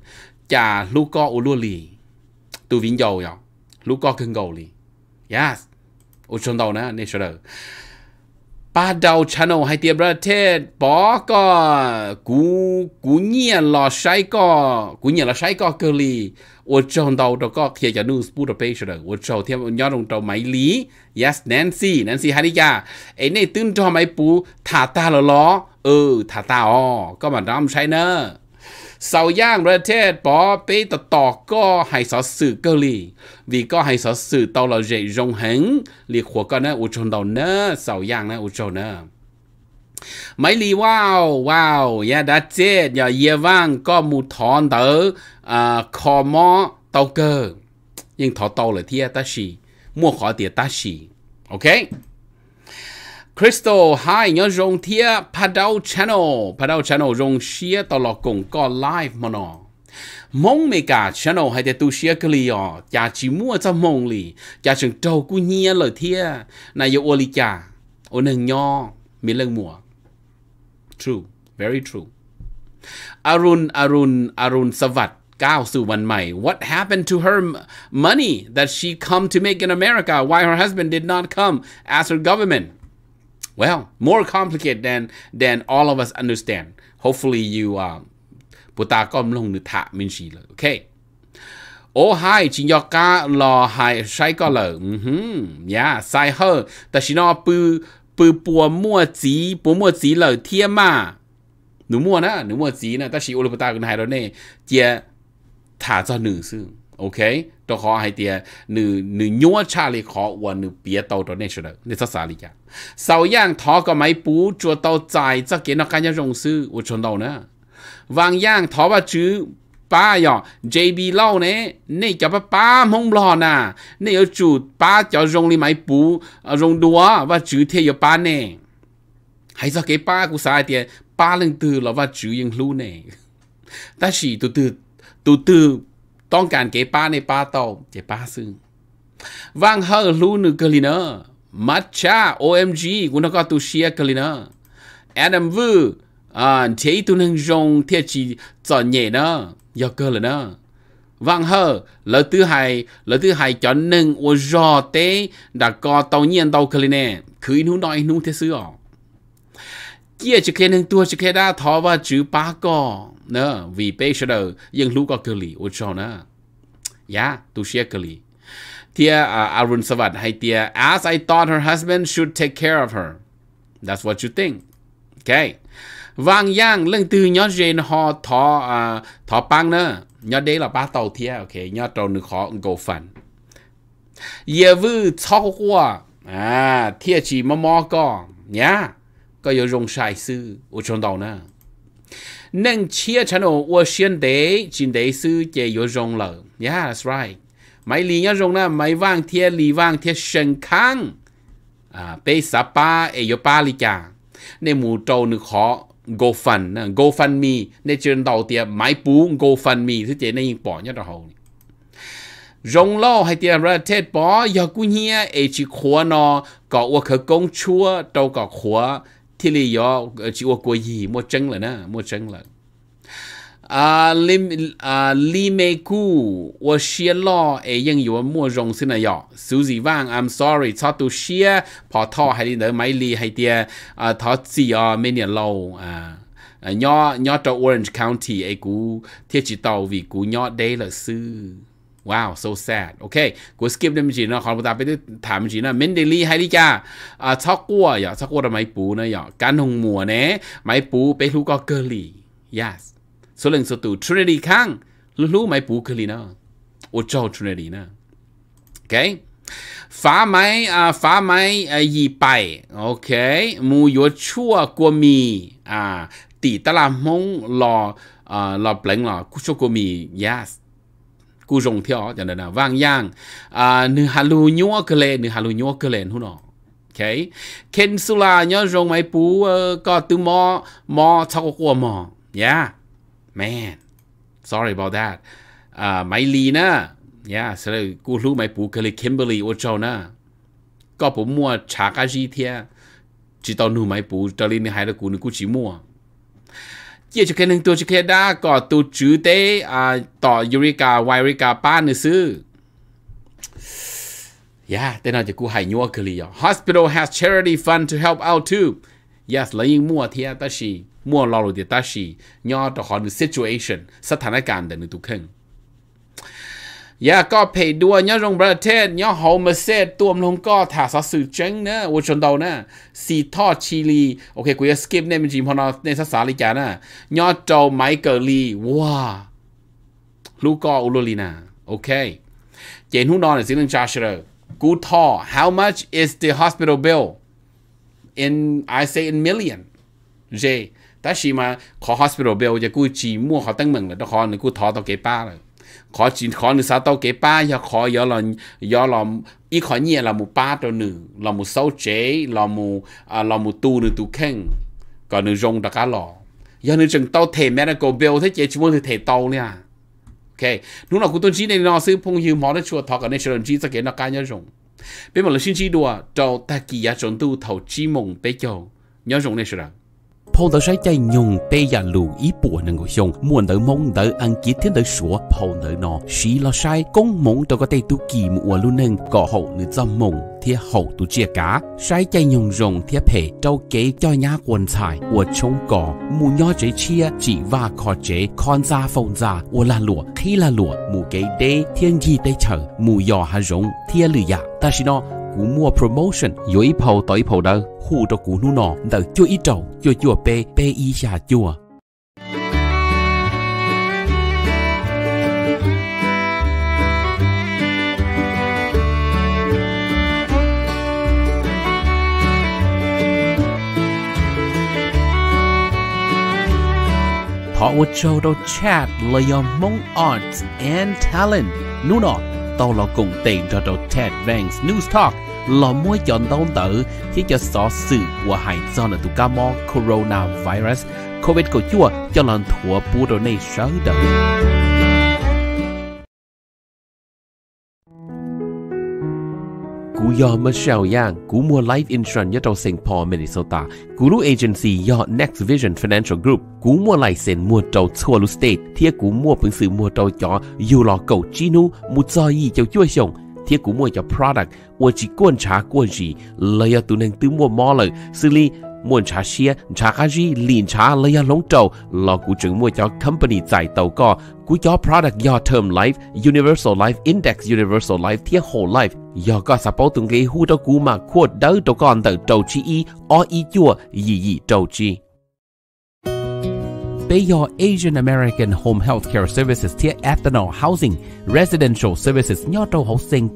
chả lúc có ô lúa lì tu vinh dầu nhở lúc có cưng gầu lì yes ô châu đâu nữa nên sao ba đầu channel hay tiệm ra thế bỏ có là sai có cú là sai có lì ô chồng đầu đó có khi cho news bút ở yes Nancy Nancy hay này tương cho máy bù thả ta là thả ta ò có mà đam sai เสาย่างประเทศปอเปต่ต่อก็ให้สอสื่อเกาหลีวีก็ให้สอสื่อเตาเราเจยงหงหรือขัวก็นะอุจนเตาเนอเสาย่างนะอุจนเนอไม่ลีว้าวว้าว ยาดาเจดยาเยว่างก็มูทอนเตออ่าคอมอเตาเกอร์ยิ่งถอเตาเลยที่ตาชีมั่วขอเตียตาชีโอเคริสโตไฮายยงรงเทียพาดาวชานอลพาดาวชานอลรงเชียตลอดกงก็ไลฟ์มานอมงเมกาชานอลให้แต่ตูเชียกลีอจาชิมัวจะมงลีจาชึงโจกุเนียเลยเทียนายโอลิจ่าโอหนึ่งยอมีเรื่องมัว true very true อรุณอรุณอรุณสวัสดก้าวสู่วันใหม่ What happened to her money that she come to make in America Why her husband did not come as her government well more complicated than than all of us understand hopefully you ปุตตากอมลงนึถามินชีเลยโอเคโอ้ไฮจิงยอก้ารอไฮใช้ก็เลยอืมฮึยาไซเฮอร์แต่ชินอปูปูปัวมั่วจีปัวมั่วจีเลยเที่ยมาหนูมั่วนะหนูมั่วจีนะแต่ชิโอรุปตากุนไฮโรเน่เจียถาจอหนึ่งซึ่งโอเคจขอให้เตียหนึ่งหนึ่งยัวชาลีขอวันหนึ่งเปียเตาตัวเนชเดในสัสาลีจ้ะสาวย่างทอก็ไม่ปู จัวเตาจจะเกี่ยนกันยังรงซื้ออุชนเตานะ วางย่างทอว่าจื้อป้าย่อ JB เล่าเนี่ยนี่จะป้าป้ามงหล่อน่ะนี่เอาจดป้าจะรงลีไม่ปู รงดัวว่าจื้อเทียป้าเนี่ยให้สักเกป้ากูสายเตียป้าเรื่องตื่นลรวว่าจื้อยังรู้เนี่ยแต่สิตัวตื่นตัวตื่นต้องการเก็บป้าในป้าเตาเจ็บป้าซึ่งว่างเฮาลูนึกลินะมัชชา OMG กูนก็ตุเชียกลินะแอดัมวืออ่าเทตุนังจงเทียจีจอนเย่นะยอกเกลนะ vâng hơ lỡ thứ hai lỡ thứ hai cho nên ô giò có tàu nhiên tàu kề nè cứ nu nói nu thế xưa kia chỉ khen nên tua chỉ khen đã thọ và chữ ba 呢 vì bây giờ dân lũ có cơ lì ô nè yeah dạ, tu sẽ cơ lì à, Arun Savad, hi Tia. As I thought her husband should take care of her. That's what you think. Okay. Vang yang lưng từ nhớ gen ho thọ à, thọ băng nữa. Nhớ đấy là ba tàu Tia. Okay. Nhớ tàu nữ khó go phần. Ye vư chao qua. À, Tia chỉ mò con. Nhá. Có yếu rong sai sư. Ô trong đầu nữa nên chia channel wo xiên đế chín đế sư chế yo rong lờ yeah that's right mấy lý nhá rong na mấy vang thia lý vang thia shen khang à bê sa pa e yo pa li cha nên mù trâu nữ khó go fund à, go fund me nên chuyện đầu tiên máy bú go fund me thứ chế nên bỏ nhá đó hầu rong lo hay tiền ra tết bỏ giờ cũng nhia e chỉ khóa nó có ua khởi công chúa đâu có khóa thì lý do chỉ có của gì mua chân là nè mua chân là à lim à lim mê cu wo xia lo ấy vẫn yu mua rong xin là yo su gì vang i'm sorry cho tôi xia bỏ thọ hay đi đỡ máy lì hay tia à thọ gì à mấy 年 lâu à nhỏ nhỏ cho Orange County ấy cú thiết chỉ tàu vì cú nhỏ đây là sư ว้าว so sad. Okay, กู e skip ได้ไม่จริงนะขอบตาไปถามจริงนะเมนเดลี่ให้ิจ้าช็อกกัวอย่าช็อกกัวทำไมปูนะอย่าการหงมัวเนะไม้ปูไปรู้ก็เกลี yes ส่วนหนึ่งสตูทรินิี้ข้างรู้ไม้ปูเกลีเนาะโอ้เจ้าทรินิตี้นะโอเคฟ้าไม้อ่าฟ้าไม้อ่ายีไปโอเคมูยอชั่วกัวมีอ่าตีตะลามงรออ่ารอเปล่งรอคุชกัวมี yes rồng theo, vang à, hà hà lên lên กูรงเที่ยวจังนะวางย่างอ่านึฮาลูยัวกเลนึฮาลูยัวกเลนหุ่นอ๋อ okay ken sula nhớ rồng mai pu ờ, có từ mò mò chao qua mò yeah man sorry about that uh, à, mai li na yeah so cô lu mai pu cái Kimberly ô cho na có pu mua chả cá gì thế chỉ tao nuôi mai pu cho nên hai đứa cô nữ cô chỉ mua เกี่ยวกัเคหนึ่งตัวจะเคด้าก็ตตวจือเตอ่าต่อยูริกาวายริกาป้านซื้อย่าแต่น่าจะกูหายยัวคือลีอ่ะ hospital has charity fund to help out too yes แล้วยิ่งมั่วเทียตาชีมั่วรอรูเดียตาชีย่อต่ออหนึ่ง situation สถานการณ์เด่หนึ่งตุกเข่งยาก็เพดัวเนี่ยรงประเทศเนี่ยเฮามาเซตตัวมลงก็ถ่าสสื่อเจงนะวชนเดานะสีทอดชิลีโอเค กูจะสกิปเนี่ยมันจีพอนในภาษาลิจานะเนี่ยเจ้าไมเก์ลีว้าลูกก็อุลลีนา โอเค เจนหูนอนสิ่งนึงจาเชอร์กูทอ how much is the hospital bill in I say in million เ้แต่ชีมาขอ hospital bill จะกูจีมั่วเขาตั้งเมืองเลยตะคอนกูทอต่อเกป้าเลย khó chỉ khó nữa sao tao cái ba giờ khó giờ là giờ là ít khó nhẹ là một ba đâu nữa là một sáu chế là một à, là một tu nữa tu khen còn nữa rong đã cá lò giờ nữa chừng tao thề medical bill thế chế chúng muốn thì thề tao nè ok lúc nào cũng tôi chỉ nên nó sư phong hiếu mỏ nó chua thọ cái này chừng chỉ cho cái nó cá rong bây giờ là xin chỉ đùa trâu ta kỳ giá trốn tu thầu chi mộng tế châu nhớ rong này sao 跑到谁家用对呀路一步能够上，莫得梦得按几天得说跑得喏，谁了谁公梦到个对都寂寞路能搞好你怎梦？贴好都借 cá，sai chạy nhung rồng thiết thể trâu kế cho nhá quần thải của trông cỏ mù nho chế chia chỉ và khó chế con ra phong ra của là lụa khi là lụa mù kế đê thiên gì tây chở mù giò hà rồng thiên lử dạ ta xin nó cú mua promotion yo ít hầu tới hầu đâu khu cho cú nu nọ đỡ chưa ít trầu chưa chưa pe pe y xà chưa Thọ Châu Đô Chat Leon Mong Art and Talent Nuno tao là cùng tên cho đồ Ted Vance News Talk lo mua chọn tao tử chỉ cho xó sự của hải do là tụ ca mò coronavirus COVID của chua cho lần thua bù đồ này sớ đời cú yo Michelle Yang, cú mua life insurance cho St. Paul, Minnesota. Cú lu agency yo Next Vision Financial Group, cú mua lại sen mua trâu chua state, thia cú mua phấn sự mua trâu chó, yu lò cầu chinu, mu cho yi cho mua cho product, ua chỉ quan trả quan gì, lời tu nên tư mua mò lời, xử muốn trả xe trả cái gì liền trả lấy lông trâu, lo cụ trưởng mua cho company giải tàu co cú cho product do term life universal life index universal life thiết whole life do có support từng cái hu cho cú mà khuất đỡ cho con tờ trâu chi y o y chua gì gì trầu chi Bây giờ Asian American Home Healthcare Services thiết ethanol housing residential services nhỏ trâu hậu sinh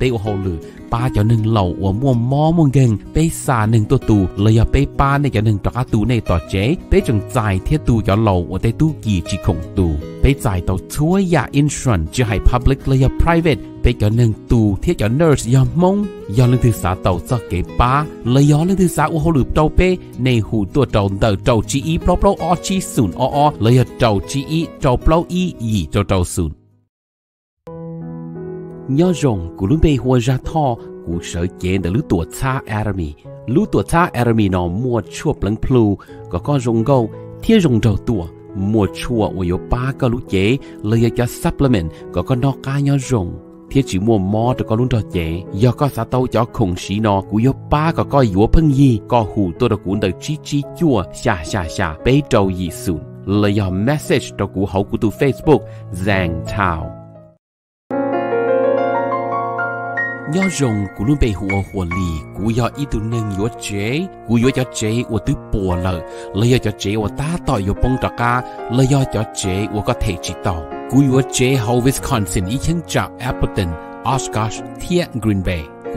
ปตอหลือป้าจะหนึ่งเหล่าอัวม่วมมอมงเงงไปสาหนึ่งตัวตูเลยอะไปป้าในจะหนึ่งตระตูในต่อเจไปจงใจเทตูจะเหล่าอัวเตตูกี่จีคงตูไปจ่ายต่อช่วยยาอินทรันจะให้พั b l ิ c เลยอะ private ไปจะหนึ่งตูเทียจะ nurse ยามงยอนลืมถือสาเต่าสักเกป้าเลยยอนลืมถือสาอัวหลือเต่าเปในหูตัวเต่าเดาเต่าจีอีเปล่าเปล่าอ้อจีศูนย์อ้อเลยอเต่าจีอีเต่าเปล่าอีอีเต่าเต่าศูนย์ nhớ rồng của lúc bây hoa ra thọ của sở chế đã lúc tuổi cha Arami lúc tuổi cha Arami nó mua chua lăng plu có con rồng gâu thiên rồng đầu tuổi mua chua của yếu ba cái lúc chế lấy cho supplement có con nó cá nhớ rồng thiết chỉ mua mò cho con luôn cho chế do có xã tâu cho khủng sĩ nó của yếu ba có coi yếu phân gì có hủ tôi đã cuốn đời chi chi chua xà xà xà bế trâu gì sụn lời do message cho cụ hậu của tu Facebook Zhang chào cú cú cú bông có thể chỉ 要用古鲁贝火火力，古要一度能有 chế，古要要 chế，我都薄了，了要要 chế，我大到有崩着噶，了要要 chế，我个体知道，古要 chế 好 Wisconsin Appleton, 以前叫 Appleton、Oshkosh、Tia Green Bay。